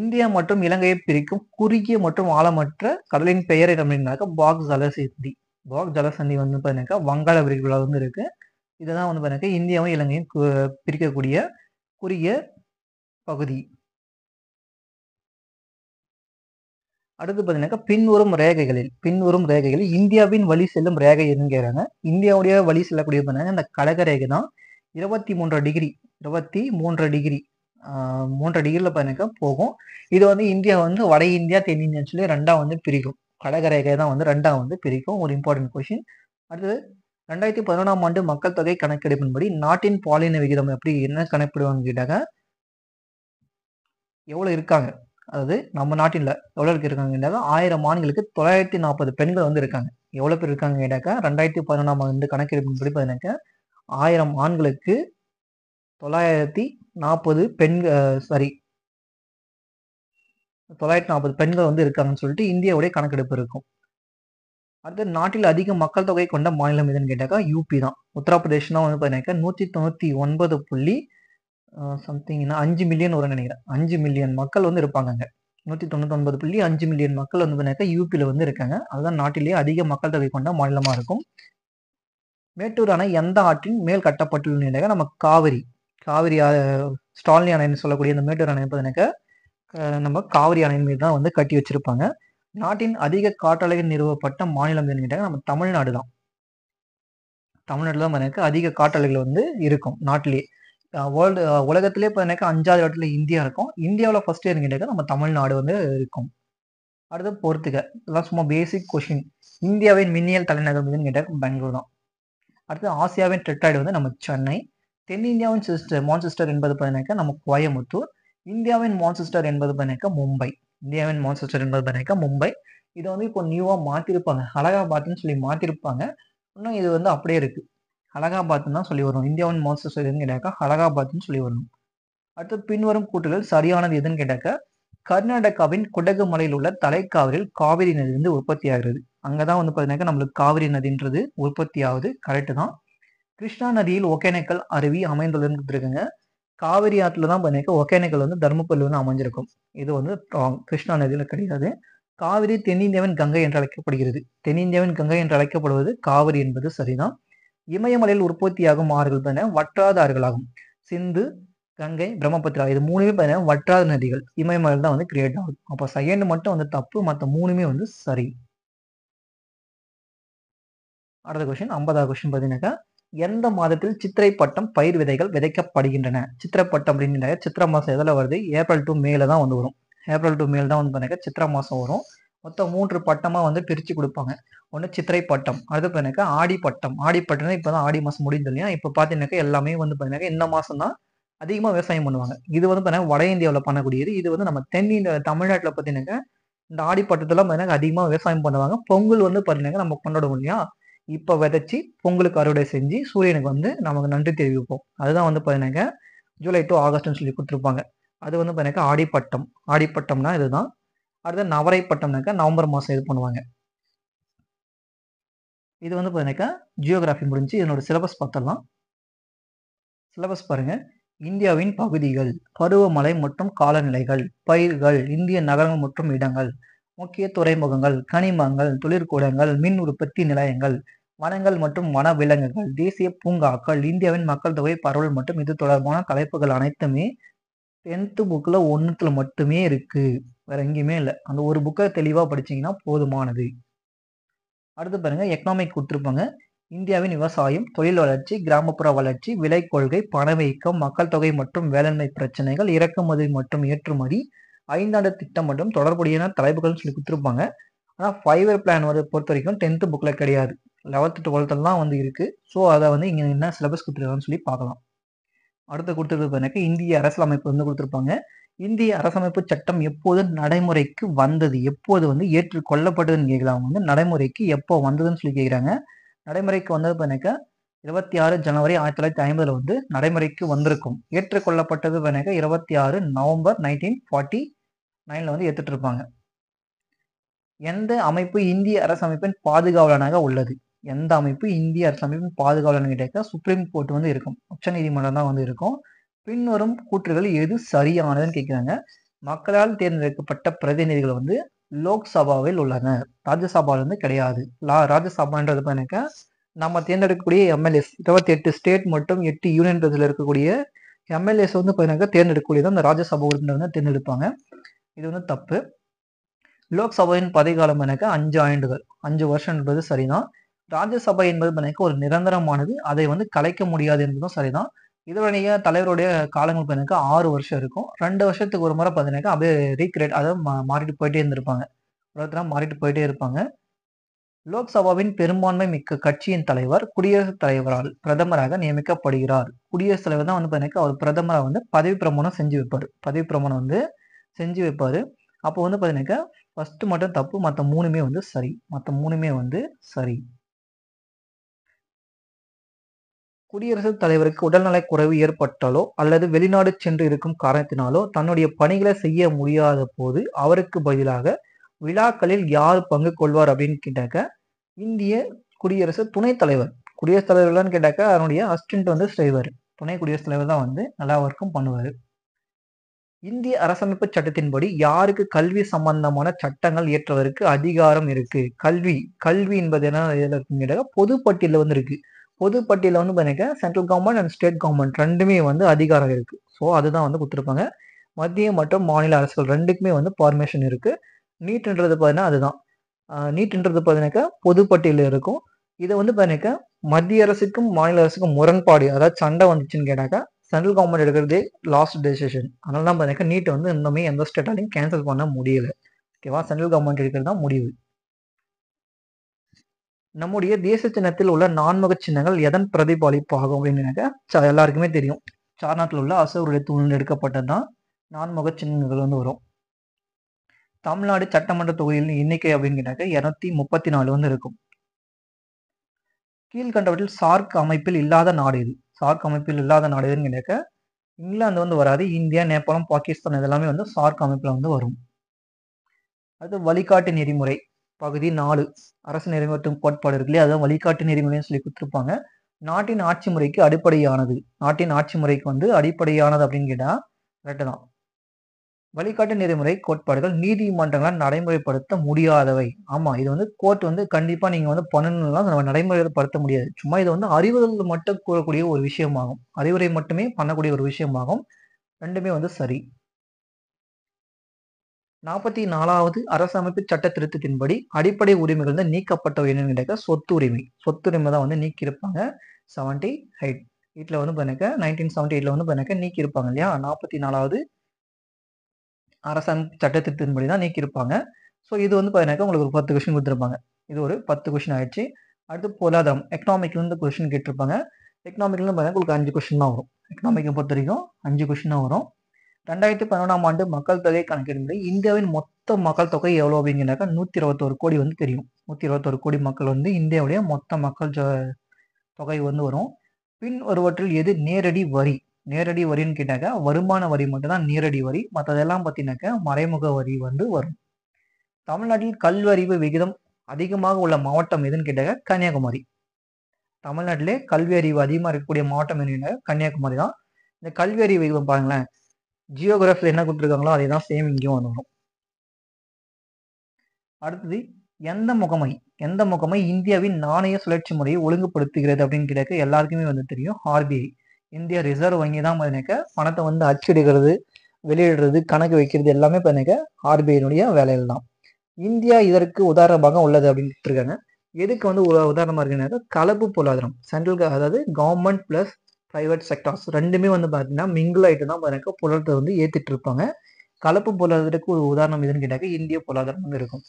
A: இந்தியா மற்றும் இலங்கையை பிரிக்கும் குறுகிய மற்றும் ஆழமற்ற கடலின் பெயர் அப்படின்னாக்கா பாக்ஸ் அலசி பாக் ஜலசந்தி வந்து பார்த்தீங்கன்னாக்கா வங்காள விரிகுடா வந்து இருக்குது இதெல்லாம் வந்து பார்த்தீங்கன்னாக்கா இந்தியாவும் இலங்கையும் பிரிக்கக்கூடிய குறுகிய பகுதி அடுத்து பார்த்தீங்கன்னாக்கா பின்வரும் ரேகைகளில் பின்வரும் ரேகைகளில் இந்தியாவின் வழி செல்லும் ரேகை என்கிறாங்க இந்தியாவுடைய வழி செல்லக்கூடிய பார்த்தீங்கன்னா இந்த கடக ரேகை தான் இருபத்தி மூன்று டிகிரி இருபத்தி மூன்று டிகிரி மூன்று டிகிரியில் பார்த்தீங்கன்னாக்கா போகும் இது வந்து இந்தியா வந்து வட இந்தியா தென்னிந்தியான்னு சொல்லி ரெண்டாக வந்து பிரிக்கும் கடகரேகை தான் வந்து ரெண்டாக வந்து பிரிக்கும் ஒரு இம்பார்ட்டன்ட் கொஷின் அடுத்தது ரெண்டாயிரத்தி பதினொன்றாம் ஆண்டு மக்கள் தொகை கணக்கெடுப்பின்படி நாட்டின் பாலின விகிதம் எப்படி என்ன கணக்கிடுவாங்க கேட்டாக்க எவ்வளோ இருக்காங்க அதாவது நம்ம நாட்டில் எவ்வளோ இருக்காங்க கேட்டாக்க ஆயிரம் ஆண்களுக்கு தொள்ளாயிரத்தி நாற்பது பெண்கள் வந்து இருக்காங்க எவ்வளோ பேர் இருக்காங்க கேட்டாக்கா ரெண்டாயிரத்தி பதினொன்றாம் ஆண்டு கணக்கெடுப்பின்படி பார்த்தீங்கன்னாக்க ஆயிரம் ஆண்களுக்கு தொள்ளாயிரத்தி நாற்பது பெண் சாரி தொள்ளாயிரத்தி நாற்பது பெண்கள் வந்து இருக்காங்கன்னு சொல்லிட்டு இந்தியாவுடைய கணக்கெடுப்பு இருக்கும் அடுத்து நாட்டில் அதிக மக்கள் தொகை கொண்ட மாநிலம் எதுன்னு கேட்டாக்கா யூபி தான் உத்தரப்பிரதேஷ் தான் வந்து பார்த்தீங்கன்னாக்கா நூற்றி தொண்ணூற்றி ஒன்பது புள்ளி சம்திங்னா அஞ்சு மில்லியன் வரும்னு நினைக்கிறேன் அஞ்சு மில்லியன் மக்கள் வந்து இருப்பாங்க அங்கே நூற்றி தொண்ணூத்தொன்பது புள்ளி அஞ்சு மில்லியன் மக்கள் வந்து பார்த்தீங்கன்னா யூபியில் வந்து இருக்காங்க அதுதான் நாட்டிலேயே அதிக மக்கள் தொகை கொண்ட மாநிலமாக இருக்கும் மேட்டூர் அணை எந்த ஆற்றின் மேல் கட்டப்பட்டுள்ள நம்ம காவிரி காவிரி ஸ்டாலினி அணைன்னு சொல்லக்கூடிய இந்த மேட்டூர் அணை பார்த்தீங்கன்னாக்கா நம்ம காவிரி அணையின் மீது தான் வந்து கட்டி வச்சிருப்பாங்க நாட்டின் அதிக காற்றலையில் நிறுவப்பட்ட மாநிலம் கேட்டாங்க நம்ம தமிழ்நாடு தான் தமிழ்நாட்டில் தான் எனக்கு அதிக காற்றலைகள் வந்து இருக்கும் நாட்டிலேயே வேர்ல்டு உலகத்திலே எனக்கு அஞ்சாவது இடத்துல இந்தியா இருக்கும் இந்தியாவில் ஃபர்ஸ்ட் இயர் கேட்டாக்க நம்ம தமிழ்நாடு வந்து இருக்கும் அடுத்து போர்த்துகல் இதெல்லாம் சும்மா பேசிக் கொஷின் இந்தியாவின் மின்னியல் தலைநகர் எதுன்னு கேட்டால் பெங்களூர் தான் அடுத்து ஆசியாவின் டெட்ராய்டு வந்து நம்ம சென்னை தென்னிந்தியாவின் சிஸ்டர் மான்சிஸ்டர் என்பது பார்த்தீங்கன்னாக்கா நம்ம கோயம்புத்தூர் இந்தியாவின் மான்செஸ்டர் என்பது பண்ணிக்க மும்பை இந்தியாவின் மான்செஸ்டர் என்பது பண்ணிக்க மும்பை இதை வந்து இப்போ நியூவாக மாற்றிருப்பாங்க அலகாபாத்னு சொல்லி மாற்றிருப்பாங்க இன்னும் இது வந்து அப்படியே இருக்குது அலகாபாத்னு தான் சொல்லி வரும் இந்தியாவின் மான்செஸ்டர் எதுன்னு கேட்டாக்கா அலகாபாத்னு சொல்லி வரணும் அடுத்து பின்வரும் கூட்டுகள் சரியானது எதுன்னு கேட்டாக்க கர்நாடகாவின் குடகு மலையில் உள்ள தலைக்காவிரில் காவிரி நதி வந்து உற்பத்தி ஆகிறது அங்கே தான் வந்து பார்த்தீங்கன்னாக்கா நம்மளுக்கு காவிரி நதின்றது உற்பத்தி ஆகுது கரெக்டு தான் கிருஷ்ணா நதியில் ஒகேனக்கல் அருவி அமைந்துள்ளதுன்னு கொடுத்துருக்குங்க காவிரி ஆற்றுல தான் பார்த்தீங்கன்னா ஒகேனக்கல் வந்து தர்மபுரியில் வந்து அமைஞ்சிருக்கும் இது வந்து ராங் கிருஷ்ணா நதியில் கிடையாது காவிரி தென்னிந்தியாவின் கங்கை என்று அழைக்கப்படுகிறது தென்னிந்தியாவின் கங்கை என்று அழைக்கப்படுவது காவிரி என்பது சரிதான் இமயமலையில் உற்பத்தியாகும் ஆறுகள் பார்த்தீங்கன்னா வற்றாத ஆறுகளாகும் சிந்து கங்கை பிரம்மபுத்திரா இது மூணுமே பார்த்தீங்கன்னா வற்றாத நதிகள் இமயமலையில் தான் வந்து கிரியேட் ஆகும் அப்போ செகண்ட் மட்டும் வந்து தப்பு மற்ற மூணுமே வந்து சரி அடுத்த கொஸ்டின் ஐம்பதாவது கொஸ்டின் பார்த்தீங்கன்னாக்கா எந்த மாதத்தில் சித்திரை பட்டம் பயிர் விதைகள் விதைக்கப்படுகின்றன பட்டம் அப்படின்னு சித்திர மாதம் எதில் வருது ஏப்ரல் டு மேல தான் வந்து வரும் ஏப்ரல் டு மேல் தான் வந்து பார்த்தீங்கன்னா சித்திர மாதம் வரும் மொத்தம் மூன்று பட்டமாக வந்து பிரித்து கொடுப்பாங்க ஒன்று சித்திரை பட்டம் அடுத்து பார்த்தீங்கன்னா ஆடி பட்டம் ஆடி பட்டம் இப்போ தான் ஆடி மாதம் முடிஞ்சு இல்லையா இப்போ பார்த்தீங்கன்னாக்கா எல்லாமே வந்து பார்த்தீங்கன்னா இந்த மாதம் தான் அதிகமாக விவசாயம் பண்ணுவாங்க இது வந்து பார்த்தீங்கன்னா வட இந்தியாவில் பண்ணக்கூடியது இது வந்து நம்ம தென் இந்தியா தமிழ்நாட்டில் பார்த்தீங்கன்னாக்கா இந்த ஆடி பட்டத்தில் பார்த்தீங்கன்னா அதிகமாக விவசாயம் பண்ணுவாங்க பொங்கல் வந்து பார்த்தீங்கன்னாக்கா நம்ம கொண்டாடுவோம் இல்லையா இப்போ விதைச்சி பொங்கலுக்கு அறுவடை செஞ்சு சூரியனுக்கு வந்து நமக்கு நன்றி தெரிவிப்போம் அதுதான் வந்து பார்த்தீங்கன்னாக்கா ஜூலை டு ஆகஸ்ட்னு சொல்லி கொடுத்துருப்பாங்க அது வந்து பார்த்தீங்கன்னாக்கா ஆடிப்பட்டம் ஆடிப்பட்டம்னா இதுதான் அடுத்த நவரை பட்டம்னாக்கா நவம்பர் மாதம் இது பண்ணுவாங்க இது வந்து பார்த்தீங்கன்னாக்கா ஜியோகிராஃபி முடிஞ்சு இதனோட சிலபஸ் பார்த்தலாம் சிலபஸ் பாருங்கள் இந்தியாவின் பகுதிகள் பருவமழை மற்றும் காலநிலைகள் பயிர்கள் இந்திய நகரங்கள் மற்றும் இடங்கள் முக்கிய துறைமுகங்கள் கனிமங்கள் தொழிற்கூடங்கள் மின் உற்பத்தி நிலையங்கள் வனங்கள் மற்றும் வனவிலங்குகள் தேசிய பூங்காக்கள் இந்தியாவின் மக்கள் தொகை பரவல் மற்றும் இது தொடர்பான தலைப்புகள் அனைத்துமே டென்த்து புக்கில் ஒன்றுத்தில் மட்டுமே இருக்குது வேற எங்கேயுமே இல்லை அந்த ஒரு புக்கை தெளிவாக படிச்சிங்கன்னா போதுமானது அடுத்து பாருங்கள் எக்கனாமிக் கொடுத்துருப்பாங்க இந்தியாவின் விவசாயம் தொழில் வளர்ச்சி கிராமப்புற வளர்ச்சி விலை கொள்கை பணவீக்கம் மக்கள் தொகை மற்றும் வேளாண்மை பிரச்சனைகள் இறக்குமதி மற்றும் ஏற்றுமதி ஐந்தாண்டு திட்டம் மற்றும் தொடர்புடையான தலைப்புகள்னு சொல்லி கொடுத்துருப்பாங்க ஆனால் ஃபைவர் பிளான் வரை பொறுத்த வரைக்கும் டென்த்து புக்கில் கிடையாது லெவல்த்து டுவெல்த்துலாம் வந்து இருக்குது ஸோ அதை வந்து இங்கே என்ன சிலபஸ் கொடுத்துருக்காங்கன்னு சொல்லி பார்க்கலாம் அடுத்து கொடுத்துருப்பதுனாக்க இந்திய அரசியலமைப்பு வந்து கொடுத்துருப்பாங்க இந்திய அரசமைப்பு சட்டம் எப்போது நடைமுறைக்கு வந்தது எப்போது வந்து ஏற்றுக்கொள்ளப்பட்டதுன்னு கேட்கலாம் வந்து நடைமுறைக்கு எப்போ வந்ததுன்னு சொல்லி கேட்குறாங்க நடைமுறைக்கு வந்தது பார்த்தாக்க இருபத்தி ஆறு ஜனவரி ஆயிரத்தி தொள்ளாயிரத்தி ஐம்பதுல வந்து நடைமுறைக்கு வந்திருக்கும் ஏற்றுக்கொள்ளப்பட்டது பார்த்தாக்க இருபத்தி ஆறு நவம்பர் நைன்டீன் ஃபார்ட்டி நைனில் வந்து ஏற்றுட்டு இருப்பாங்க எந்த அமைப்பு இந்திய அரசமைப்பின் பாதுகாவலனாக உள்ளது எந்த அமைப்பு இந்திய அரசமைப்பு பாதுகாவலன்னு கேட்டாக்கா சுப்ரீம் கோர்ட் வந்து இருக்கும் உச்ச நீதிமன்றம் தான் வந்து இருக்கும் பின்வரும் கூற்றுகள் எது சரியானதுன்னு கேட்குறாங்க மக்களால் தேர்ந்தெடுக்கப்பட்ட பிரதிநிதிகள் வந்து லோக்சபாவில் உள்ளன ராஜ்யசபாவில் வந்து கிடையாது லா ராஜ்யசபான்றது பண்ணிக்க நம்ம தேர்ந்தெடுக்கக்கூடிய எம்எல்ஏஸ் இருபத்தி எட்டு ஸ்டேட் மற்றும் எட்டு யூனியன் பிரதில் இருக்கக்கூடிய எம்எல்ஏஸ் வந்து பார்த்தீங்கன்னா தேர்ந்தெடுக்கக்கூடியது அந்த ராஜ்யசபா உறுப்பினர் வந்து தேர்ந்தெடுப்பாங்க இது வந்து தப்பு லோக்சபாவின் பதவிக்காலம் எனக்கு அஞ்சு ஆண்டுகள் அஞ்சு வருஷம் என்பது சரிதான் ராஜ்யசபை என்பது பண்ணிக்க ஒரு நிரந்தரமானது அதை வந்து கலைக்க முடியாது என்பதும் சரிதான் இதனுடைய தலைவருடைய காலங்கள் பண்ணிக்க ஆறு வருஷம் இருக்கும் ரெண்டு வருஷத்துக்கு ஒரு முறை பார்த்தீங்க அப்படியே ரீக்ரியேட் அதாவது மாறிட்டு போயிட்டே இருந்திருப்பாங்க உலகத்தில் மாறிட்டு போயிட்டே இருப்பாங்க லோக்சபாவின் பெரும்பான்மை மிக்க கட்சியின் தலைவர் குடியரசுத் தலைவரால் பிரதமராக நியமிக்கப்படுகிறார் குடியரசுத் தலைவர் தான் வந்து பார்த்தீங்கன்னா அவர் பிரதமரை வந்து பதவி பிரமாணம் செஞ்சு வைப்பார் பதவி பிரமாணம் வந்து செஞ்சு வைப்பார் அப்போ வந்து பார்த்தீங்கன்னாக்கா ஃபஸ்ட்டு மட்டும் தப்பு மற்ற மூணுமே வந்து சரி மற்ற மூணுமே வந்து சரி குடியரசுத் தலைவருக்கு உடல்நலக் குறைவு ஏற்பட்டாலோ அல்லது வெளிநாடு சென்று இருக்கும் காரணத்தினாலோ தன்னுடைய பணிகளை செய்ய முடியாத போது அவருக்கு பதிலாக விழாக்களில் யார் பங்கு கொள்வார் அப்படின்னு கேட்டாக்க இந்திய குடியரசு துணைத் தலைவர் குடியரசுத் தலைவர்லான்னு கேட்டாக்க அவனுடைய அசிஸ்டன்ட் வந்து செய்வார் துணை குடியரசுத் தலைவர் தான் வந்து நல்லா ஒர்க்கும் பண்ணுவார் இந்திய அரசமைப்பு சட்டத்தின்படி யாருக்கு கல்வி சம்பந்தமான சட்டங்கள் இயற்றுவதற்கு அதிகாரம் இருக்கு கல்வி கல்வி என்பது என்ன இதில் பொதுப்பட்டியலில் வந்து இருக்கு பொதுப்பட்டியில் வந்து பார்த்தீங்கன்னா central government and state government ரெண்டுமே வந்து அதிகாரம் இருக்குது ஸோ அதுதான் வந்து கொடுத்துருப்பாங்க மத்திய மற்றும் மாநில அரசுகள் ரெண்டுக்குமே வந்து ஃபார்மேஷன் இருக்குது நீட்ன்றது பார்த்தீங்கன்னா அதுதான் நீட்ன்றது பொது பட்டியல இருக்கும் இதை வந்து பார்த்தீங்கன்னாக்கா மத்திய அரசுக்கும் மாநில அரசுக்கும் முரண்பாடு அதாவது சண்டை வந்துச்சுன்னு கேட்டாக்கா சென்ட்ரல் கவர்மெண்ட் எடுக்கிறதே லாஸ்ட் டெசிஷன் அதனால தான் பார்த்தீங்கன்னா நீட் வந்து இன்னுமே எந்த ஸ்டேட்டாலையும் கேன்சல் பண்ண முடியலை ஓகேவா சென்ட்ரல் கவர்மெண்ட் எடுக்கிறது தான் முடிவு நம்முடைய தேச சின்னத்தில் உள்ள நான்முக சின்னங்கள் எதன் பிரதிபலிப்பாகும் அப்படின்னு எல்லாருக்குமே தெரியும் சார்நாட்டில் உள்ள அசோருடைய தூணில் எடுக்கப்பட்டது தான் நான்முக சின்னங்கள் வந்து வரும் தமிழ்நாடு சட்டமன்ற தொகுதியில் எண்ணிக்கை அப்படிங்கிறனாக்க இரநூத்தி முப்பத்தி நாலு வந்து இருக்கும் கீழ்கண்டவற்றில் சார்க் அமைப்பில் இல்லாத நாடு இது சார்க் அமைப்பில் இல்லாத நாடு எதுன்னு இங்கிலாந்து வந்து வராது இந்தியா நேபாளம் பாகிஸ்தான் இதெல்லாமே வந்து சார்க் அமைப்பில் வந்து வரும் அது வழிகாட்டு நெறிமுறை பகுதி நாலு அரசு நிறைவேற்றும் கோட்பாடு இல்லையா அதான் வழிகாட்டு நெறிமுறைன்னு சொல்லி கொடுத்துருப்பாங்க நாட்டின் ஆட்சி முறைக்கு அடிப்படையானது நாட்டின் ஆட்சி முறைக்கு வந்து அடிப்படையானது அப்படின்னு கேட்டால் கரெக்டு தான் வழிகாட்டு நெறிமுறை கோட்பாடுகள் நீதிமன்றங்களால் நடைமுறைப்படுத்த முடியாதவை ஆமாம் இது வந்து கோர்ட் வந்து கண்டிப்பாக நீங்கள் வந்து பண்ணணும்லாம் நம்ம நடைமுறைப்படுத்த முடியாது சும்மா இது வந்து அறிவுதல் மட்டும் கூறக்கூடிய ஒரு விஷயமாகும் அறிவுரை மட்டுமே பண்ணக்கூடிய ஒரு விஷயமாகும் ரெண்டுமே வந்து சரி நாற்பத்தி நாலாவது அரசமைப்பு சட்ட திருத்தத்தின்படி அடிப்படை உரிமைகள் வந்து நீக்கப்பட்டவை என்னன்னு கேட்டாக்க சொத்து உரிமை சொத்துரிமை தான் வந்து நீக்கியிருப்பாங்க செவன்டி எயிட் எயிட்ல வந்து பண்ணிக்க நைன்டீன் செவன்டி எயிட்டில் வந்து நீக்கி நீக்கியிருப்பாங்க இல்லையா நாற்பத்தி நாலாவது அரசமைப்பு சட்ட திருத்தத்தின்படி தான் நீக்கியிருப்பாங்க ஸோ இது வந்து பார்த்தீங்கன்னாக்கா உங்களுக்கு ஒரு பத்து கொஷின் கொடுத்துருப்பாங்க இது ஒரு பத்து கொஷின் ஆயிடுச்சு அடுத்து பொருளாதாரம் இருந்து கொஷின் கேட்டிருப்பாங்க எக்கனாமிக்லேருந்து பார்த்தீங்கன்னா உங்களுக்கு அஞ்சு கொஷின் தான் வரும் எக்கனாமிக்கை பொறுத்த வரைக்கும் அஞ்சு கொஷின் தான் வரும் ரெண்டாயிரத்தி பதினொன்றாம் ஆண்டு மக்கள் தொகை கணக்கெடுப்பு இந்தியாவின் மொத்த மக்கள் தொகை எவ்வளோ அப்படிங்கிறாக்கா நூற்றி இருபத்தோரு கோடி வந்து தெரியும் நூற்றி இருபத்தோரு கோடி மக்கள் வந்து இந்தியாவுடைய மொத்த மக்கள் தொகை வந்து வரும் பின் ஒருவற்றில் எது நேரடி வரி நேரடி வரின்னு கேட்டாக்கா வருமான வரி மட்டும்தான் நேரடி வரி மற்றதெல்லாம் பார்த்தீங்கன்னாக்க மறைமுக வரி வந்து வரும் தமிழ்நாட்டில் கல்வறிவு விகிதம் அதிகமாக உள்ள மாவட்டம் எதுன்னு கேட்டாக்கா கன்னியாகுமரி தமிழ்நாட்டிலே கல்வி அறிவு அதிகமாக இருக்கக்கூடிய மாவட்டம் என்னென்னா கன்னியாகுமரி தான் இந்த கல்வி அறிவு விகிதம் பாருங்களேன் ஜியோகிராஃபில் என்ன கொடுத்துருக்காங்களோ அதே தான் சேம் இங்கேயும் வந்துடும் அடுத்தது எந்த முகமை எந்த முகமை இந்தியாவின் நாணய சுழற்சி முறையை ஒழுங்குபடுத்துகிறது அப்படின்னு கிடைக்க எல்லாருக்குமே வந்து தெரியும் ஆர்பிஐ இந்தியா ரிசர்வ் வங்கி தான் பார்த்தினாக்க பணத்தை வந்து அச்சிடுகிறது வெளியிடுறது கணக்கு வைக்கிறது எல்லாமே பண்ணிக்க ஆர்பிஐனுடைய வேலையில் தான் இந்தியா இதற்கு உதாரணமாக உள்ளது அப்படின்னு கொடுத்துருக்காங்க எதுக்கு வந்து உதாரணமாக இருக்குன்னாக்கா கலப்பு பொருளாதாரம் சென்ட்ரல் அதாவது கவர்மெண்ட் பிளஸ் ப்ரைவேட் செக்டார்ஸ் ரெண்டுமே வந்து பார்த்தீங்கன்னா மிங்கிள் ஆகிட்டு தான் பார்த்தீங்கன்னா பொருளாதாரத்தை வந்து ஏற்றிட்டு இருப்பாங்க கலப்பு பொருளாதாரத்துக்கு ஒரு உதாரணம் எதுன்னு கேட்டாக்க இந்திய பொருளாதாரம் இருக்கும்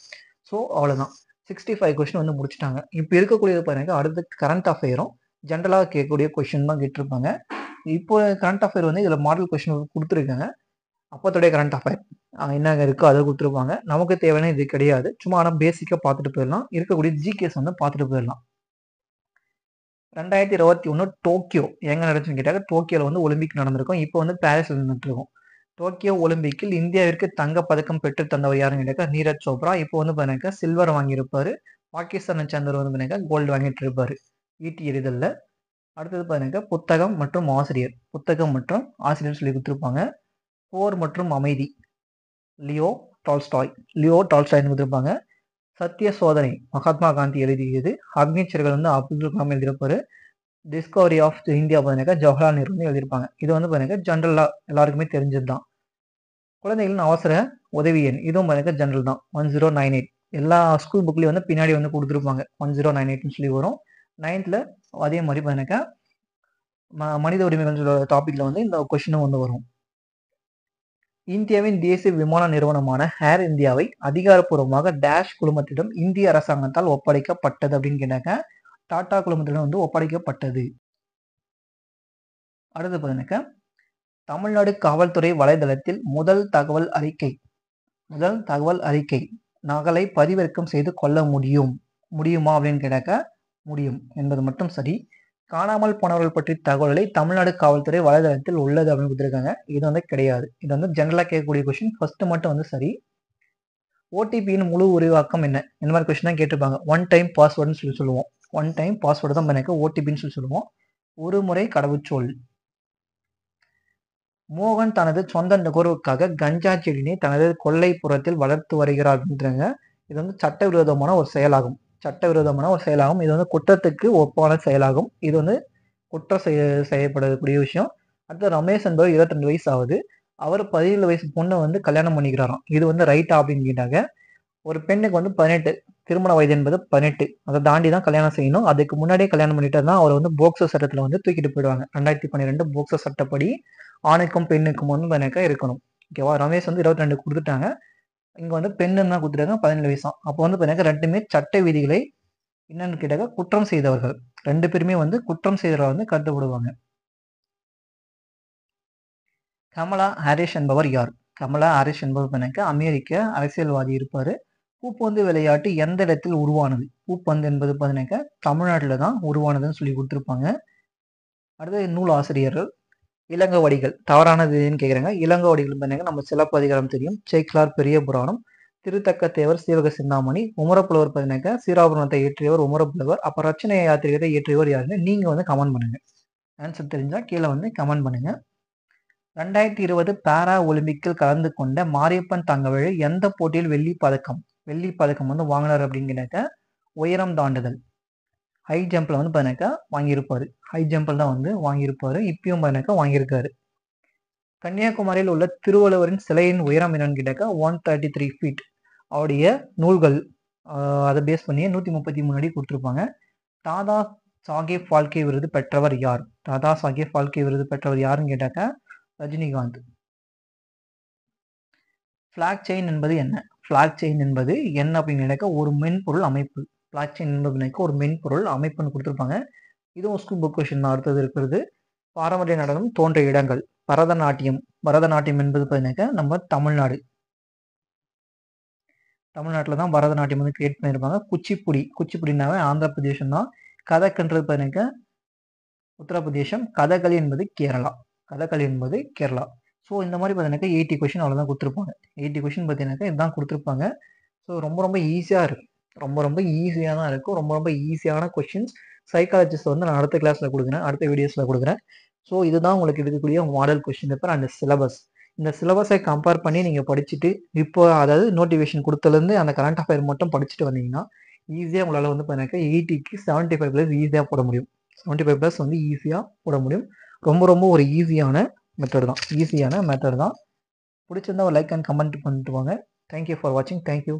A: ஸோ அவ்வளோதான் சிக்ஸ்டி ஃபைவ் கொஸ்டின் வந்து முடிச்சிட்டாங்க இப்போ இருக்கக்கூடியது பாருங்க அடுத்து கரண்ட் அஃபேரும் ஜென்ரலாக கேட்கக்கூடிய கொஷின் தான் கேட்டிருப்பாங்க இப்போ கரண்ட் அஃபேர் வந்து இதில் மாடல் கொஷின் கொடுத்துருக்காங்க அப்போத்தோடைய கரண்ட் அஃபேர் என்ன இருக்கோ அதை கொடுத்துருப்பாங்க நமக்கு தேவையான இது கிடையாது சும்மா ஆனால் பேசிக்காக பார்த்துட்டு போயிடலாம் இருக்கக்கூடிய ஜிகேஸ் வந்து பார்த்துட்டு போயிடலாம் ரெண்டாயிரத்தி இருபத்தி ஒன்று டோக்கியோ எங்கே நடந்துச்சுன்னு கேட்டாக்க டோக்கியோவில் வந்து ஒலிம்பிக் நடந்திருக்கும் இப்போ வந்து பாரிஸில் நடந்துருக்கும் டோக்கியோ ஒலிம்பிக்கில் இந்தியாவிற்கு தங்கப்பதக்கம் பெற்று தந்தவர் யாருன்னு கேட்டாக்கா நீரஜ் சோப்ரா இப்போ வந்து பார்த்தீங்கன்னா சில்வர் வாங்கியிருப்பார் பாகிஸ்தானை சேர்ந்தவர் வந்து பார்த்தீங்கன்னா கோல்டு வாங்கிட்டு இருப்பார் ஈட்டி e எரிதலில் அடுத்தது பார்த்தீங்க புத்தகம் மற்றும் ஆசிரியர் புத்தகம் மற்றும் ஆசிரியர் சொல்லி கொடுத்துருப்பாங்க போர் மற்றும் அமைதி லியோ டால்ஸ்டாய் லியோ டால்ஸ்டாய்னு கொடுத்துருப்பாங்க சத்திய சோதனை மகாத்மா காந்தி எழுதியது அக்னிச்சர்கள் வந்து அப்துல் கலாம் எழுதியிருப்பாரு டிஸ்கவரி ஆஃப் இந்தியா பார்த்தீங்கன்னா ஜவஹர்லால் நேரு வந்து எழுதியிருப்பாங்க இது வந்து பார்த்தீங்கன்னா ஜென்ரலாக எல்லாருக்குமே தெரிஞ்சது தான் குழந்தைகளின் அவசர உதவி எண் இதுவும் பார்த்தீங்கன்னா ஜென்ரல் தான் ஒன் ஜீரோ நைன் எயிட் எல்லா ஸ்கூல் புக்லேயும் வந்து பின்னாடி வந்து கொடுத்துருப்பாங்க ஒன் ஜீரோ நைன் எயிட்னு சொல்லி வரும் நைன்த்தில் அதே மாதிரி பார்த்தீங்கன்னாக்கா மனித உரிமைகள் சொல்கிற டாப்பிக்கில் வந்து இந்த கொஷினும் வந்து வரும் இந்தியாவின் தேசிய விமான நிறுவனமான ஏர் இந்தியாவை அதிகாரப்பூர்வமாக டேஷ் குழுமத்திடம் இந்திய அரசாங்கத்தால் ஒப்படைக்கப்பட்டது அப்படின்னு டாடா குழுமத்திடம் வந்து ஒப்படைக்கப்பட்டது அடுத்து பார்த்தீங்கன்னாக்க தமிழ்நாடு காவல்துறை வலைதளத்தில் முதல் தகவல் அறிக்கை முதல் தகவல் அறிக்கை நகலை பதிவிறக்கம் செய்து கொள்ள முடியும் முடியுமா அப்படின்னு கேட்டாக்க முடியும் என்பது மட்டும் சரி காணாமல் போனவர்கள் பற்றிய தகவல்களை தமிழ்நாடு காவல்துறை வலைதளத்தில் உள்ளது அப்படின்னு கொடுத்துருக்காங்க இது வந்து கிடையாது இது வந்து ஜென்ரலாக கேட்கக்கூடிய கொஷின் ஃபர்ஸ்ட் மட்டும் வந்து சரி ஓடிபியின் முழு உருவாக்கம் என்ன இந்த மாதிரி கொஸ்டின் தான் கேட்டிருப்பாங்க ஒன் டைம் பாஸ்வேர்டுன்னு சொல்லி சொல்லுவோம் ஒன் டைம் பாஸ்வேர்டு தான் எனக்கு ஓடிபின்னு சொல்லி சொல்லுவோம் ஒரு முறை கடவுச்சொல் மோகன் தனது சொந்த நுகர்வுக்காக கஞ்சா செடியினை தனது கொள்ளைப்புறத்தில் வளர்த்து வருகிறார் அப்படின்றாங்க இது வந்து சட்டவிரோதமான ஒரு செயலாகும் சட்டவிரோதமான ஒரு செயலாகும் இது வந்து குற்றத்துக்கு ஒப்பான செயலாகும் இது வந்து குற்றம் செய்ய செய்யப்படக்கூடிய விஷயம் அடுத்து ரமேஷ் என்பவர் இருபத்தி வயசு ஆகுது அவர் பதினேழு வயசு பொண்ணை வந்து கல்யாணம் பண்ணிக்கிறாராம் இது வந்து ரைட்டா அப்படின்னு கேட்டாங்க ஒரு பெண்ணுக்கு வந்து பதினெட்டு திருமண வயது என்பது பதினெட்டு அதை தாண்டி தான் கல்யாணம் செய்யணும் அதுக்கு முன்னாடியே கல்யாணம் பண்ணிட்டு தான் அவர் வந்து போக்சோ சட்டத்தில் வந்து தூக்கிட்டு போயிடுவாங்க ரெண்டாயிரத்தி பன்னிரெண்டு போக்சோ சட்டப்படி ஆணுக்கும் பெண்ணுக்கும் வந்து எனக்கு இருக்கணும் ஓகேவா ரமேஷ் வந்து இருபத்தி ரெண்டு கொடுத்துட்டாங்க இங்கே வந்து பெண்ணுன்னு தான் கொடுத்துருக்காங்க பதினேழு வயசும் அப்போ வந்து பாத்தீங்கன்னா ரெண்டுமே சட்ட விதிகளை என்னன்னு கேட்டாக்க குற்றம் செய்தவர்கள் ரெண்டு பேருமே வந்து குற்றம் செய்தவர்கள் வந்து கருதப்படுவாங்க கமலா ஹாரிஷ் என்பவர் யார் கமலா ஹாரிஷ் என்பவர் பண்ணாக்க அமெரிக்க அரசியல்வாதி இருப்பார் பூப்பந்து விளையாட்டு எந்த இடத்தில் உருவானது பூப்பந்து என்பது பார்த்தீங்கன்னாக்க தமிழ்நாட்டில் தான் உருவானதுன்னு சொல்லி கொடுத்துருப்பாங்க அடுத்தது நூல் ஆசிரியர்கள் இளங்கவடிகள் தவறானது எதுன்னு கேட்குறாங்க இளங்கவடிகள் நம்ம நம்ம சிலப்பதிகாரம் தெரியும் சேக்கிலார் பெரிய புராணம் திருத்தக்க தேவர் சீவக சிந்தாமணி உமரப்புலவர் பார்த்தீங்கன்னாக்க சீராபுரணத்தை இயற்றியவர் உமரப்புலவர் அப்போ ரச்சனை யாத்திரிகத்தை இயற்றியவர் யாருன்னு நீங்கள் வந்து கமெண்ட் பண்ணுங்கள் ஆன்சர் தெரிஞ்சால் கீழே வந்து கமெண்ட் பண்ணுங்கள் ரெண்டாயிரத்தி இருபது பாரா ஒலிம்பிக்கில் கலந்து கொண்ட மாரியப்பன் தங்கவழி எந்த போட்டியில் வெள்ளி பதக்கம் வெள்ளி பதக்கம் வந்து வாங்கினார் அப்படிங்கிறக்க உயரம் தாண்டுதல் ஹை ஜம்பில் வந்து பார்த்தீங்கன்னாக்கா வாங்கியிருப்பார் ஹை ஜம்பில் தான் வந்து வாங்கியிருப்பார் இப்பயும் பார்த்தாக்கா வாங்கியிருக்காரு கன்னியாகுமரியில் உள்ள திருவள்ளுவரின் சிலையின் உயரம் என்னன்னு கேட்டாக்கா ஒன் தேர்ட்டி த்ரீ ஃபீட் அவருடைய நூல்கள் அதை பேஸ் பண்ணி நூற்றி முப்பத்தி மூணு அடி கொடுத்துருப்பாங்க தாதா சாகே ஃபால்கே விருது பெற்றவர் யார் தாதா சாகே ஃபால்கே விருது பெற்றவர் யாருன்னு கேட்டாக்கா ரஜினிகாந்த் ஃப்ளாக் செயின் என்பது என்ன ஃப்ளாக் செயின் என்பது என்ன அப்படின்னு கேட்டாக்கா ஒரு மென்பொருள் அமைப்பு ஃப்ளாக் செயின் என்பதுனாக்க ஒரு மென்பொருள் அமைப்புன்னு கொடுத்துருப்பாங்க இதுவும் புக் கொஷின் அடுத்தது இருக்கிறது பாரம்பரிய நடனம் தோன்றிய இடங்கள் பரதநாட்டியம் பரதநாட்டியம் என்பது பார்த்தீங்கன்னாக்கா நம்ம தமிழ்நாடு தமிழ்நாட்டில் தான் பரதநாட்டியம் வந்து கிரியேட் பண்ணியிருப்பாங்க குச்சிப்புடி குச்சிப்புடினாவே ஆந்திர பிரதேசம் தான் கதக்குன்றது பார்த்தீங்கன்னாக்கா உத்தரப்பிரதேசம் கதகளி என்பது கேரளா கதகளி என்பது கேரளா ஸோ இந்த மாதிரி பார்த்தீங்கன்னாக்கா எயிட்டி கொஷின் அவ்வளோதான் கொடுத்துருப்பாங்க எயிட்டி கொஷின் பார்த்தீங்கன்னாக்கா இதுதான் கொடுத்துருப்பாங்க ஸோ ரொம்ப ரொம்ப ஈஸியாக இருக்கும் ரொம்ப ரொம்ப ஈஸியாக தான் இருக்கும் ரொம்ப ரொம்ப ஈஸியான கொஷின்ஸ் சைக்காலஜிஸ்ட் வந்து நான் அடுத்த கிளாஸில் கொடுக்குறேன் அடுத்த வீடியோஸில் கொடுக்குறேன் ஸோ இதுதான் உங்களுக்கு இருக்கக்கூடிய model question paper and syllabus இந்த சிலபஸை கம்பேர் பண்ணி நீங்கள் படிச்சுட்டு இப்போ அதாவது நோட்டிஃபிகேஷன் கொடுத்துலேருந்து அந்த கரண்ட் அஃபேர் மட்டும் படிச்சுட்டு வந்தீங்கன்னா ஈஸியாக உங்களால் வந்து பார்த்தீங்கன்னா எயிட்டிக்கு செவன்ட்டி ஃபைவ் ப்ளஸ் ஈஸியாக போட முடியும் செவன்ட்டி ஃபைவ் ப்ளஸ் வந்து ஈஸியாக போட முடியும் ரொம்ப ரொம்ப ஒரு ஈஸியான மெத்தட் தான் ஈஸியான மெத்தட் தான் பிடிச்சிருந்தா ஒரு லைக் அண்ட் கமெண்ட் பண்ணிட்டு வாங்க தேங்க்யூ ஃபார் வாட்சிங் தேங்க்யூ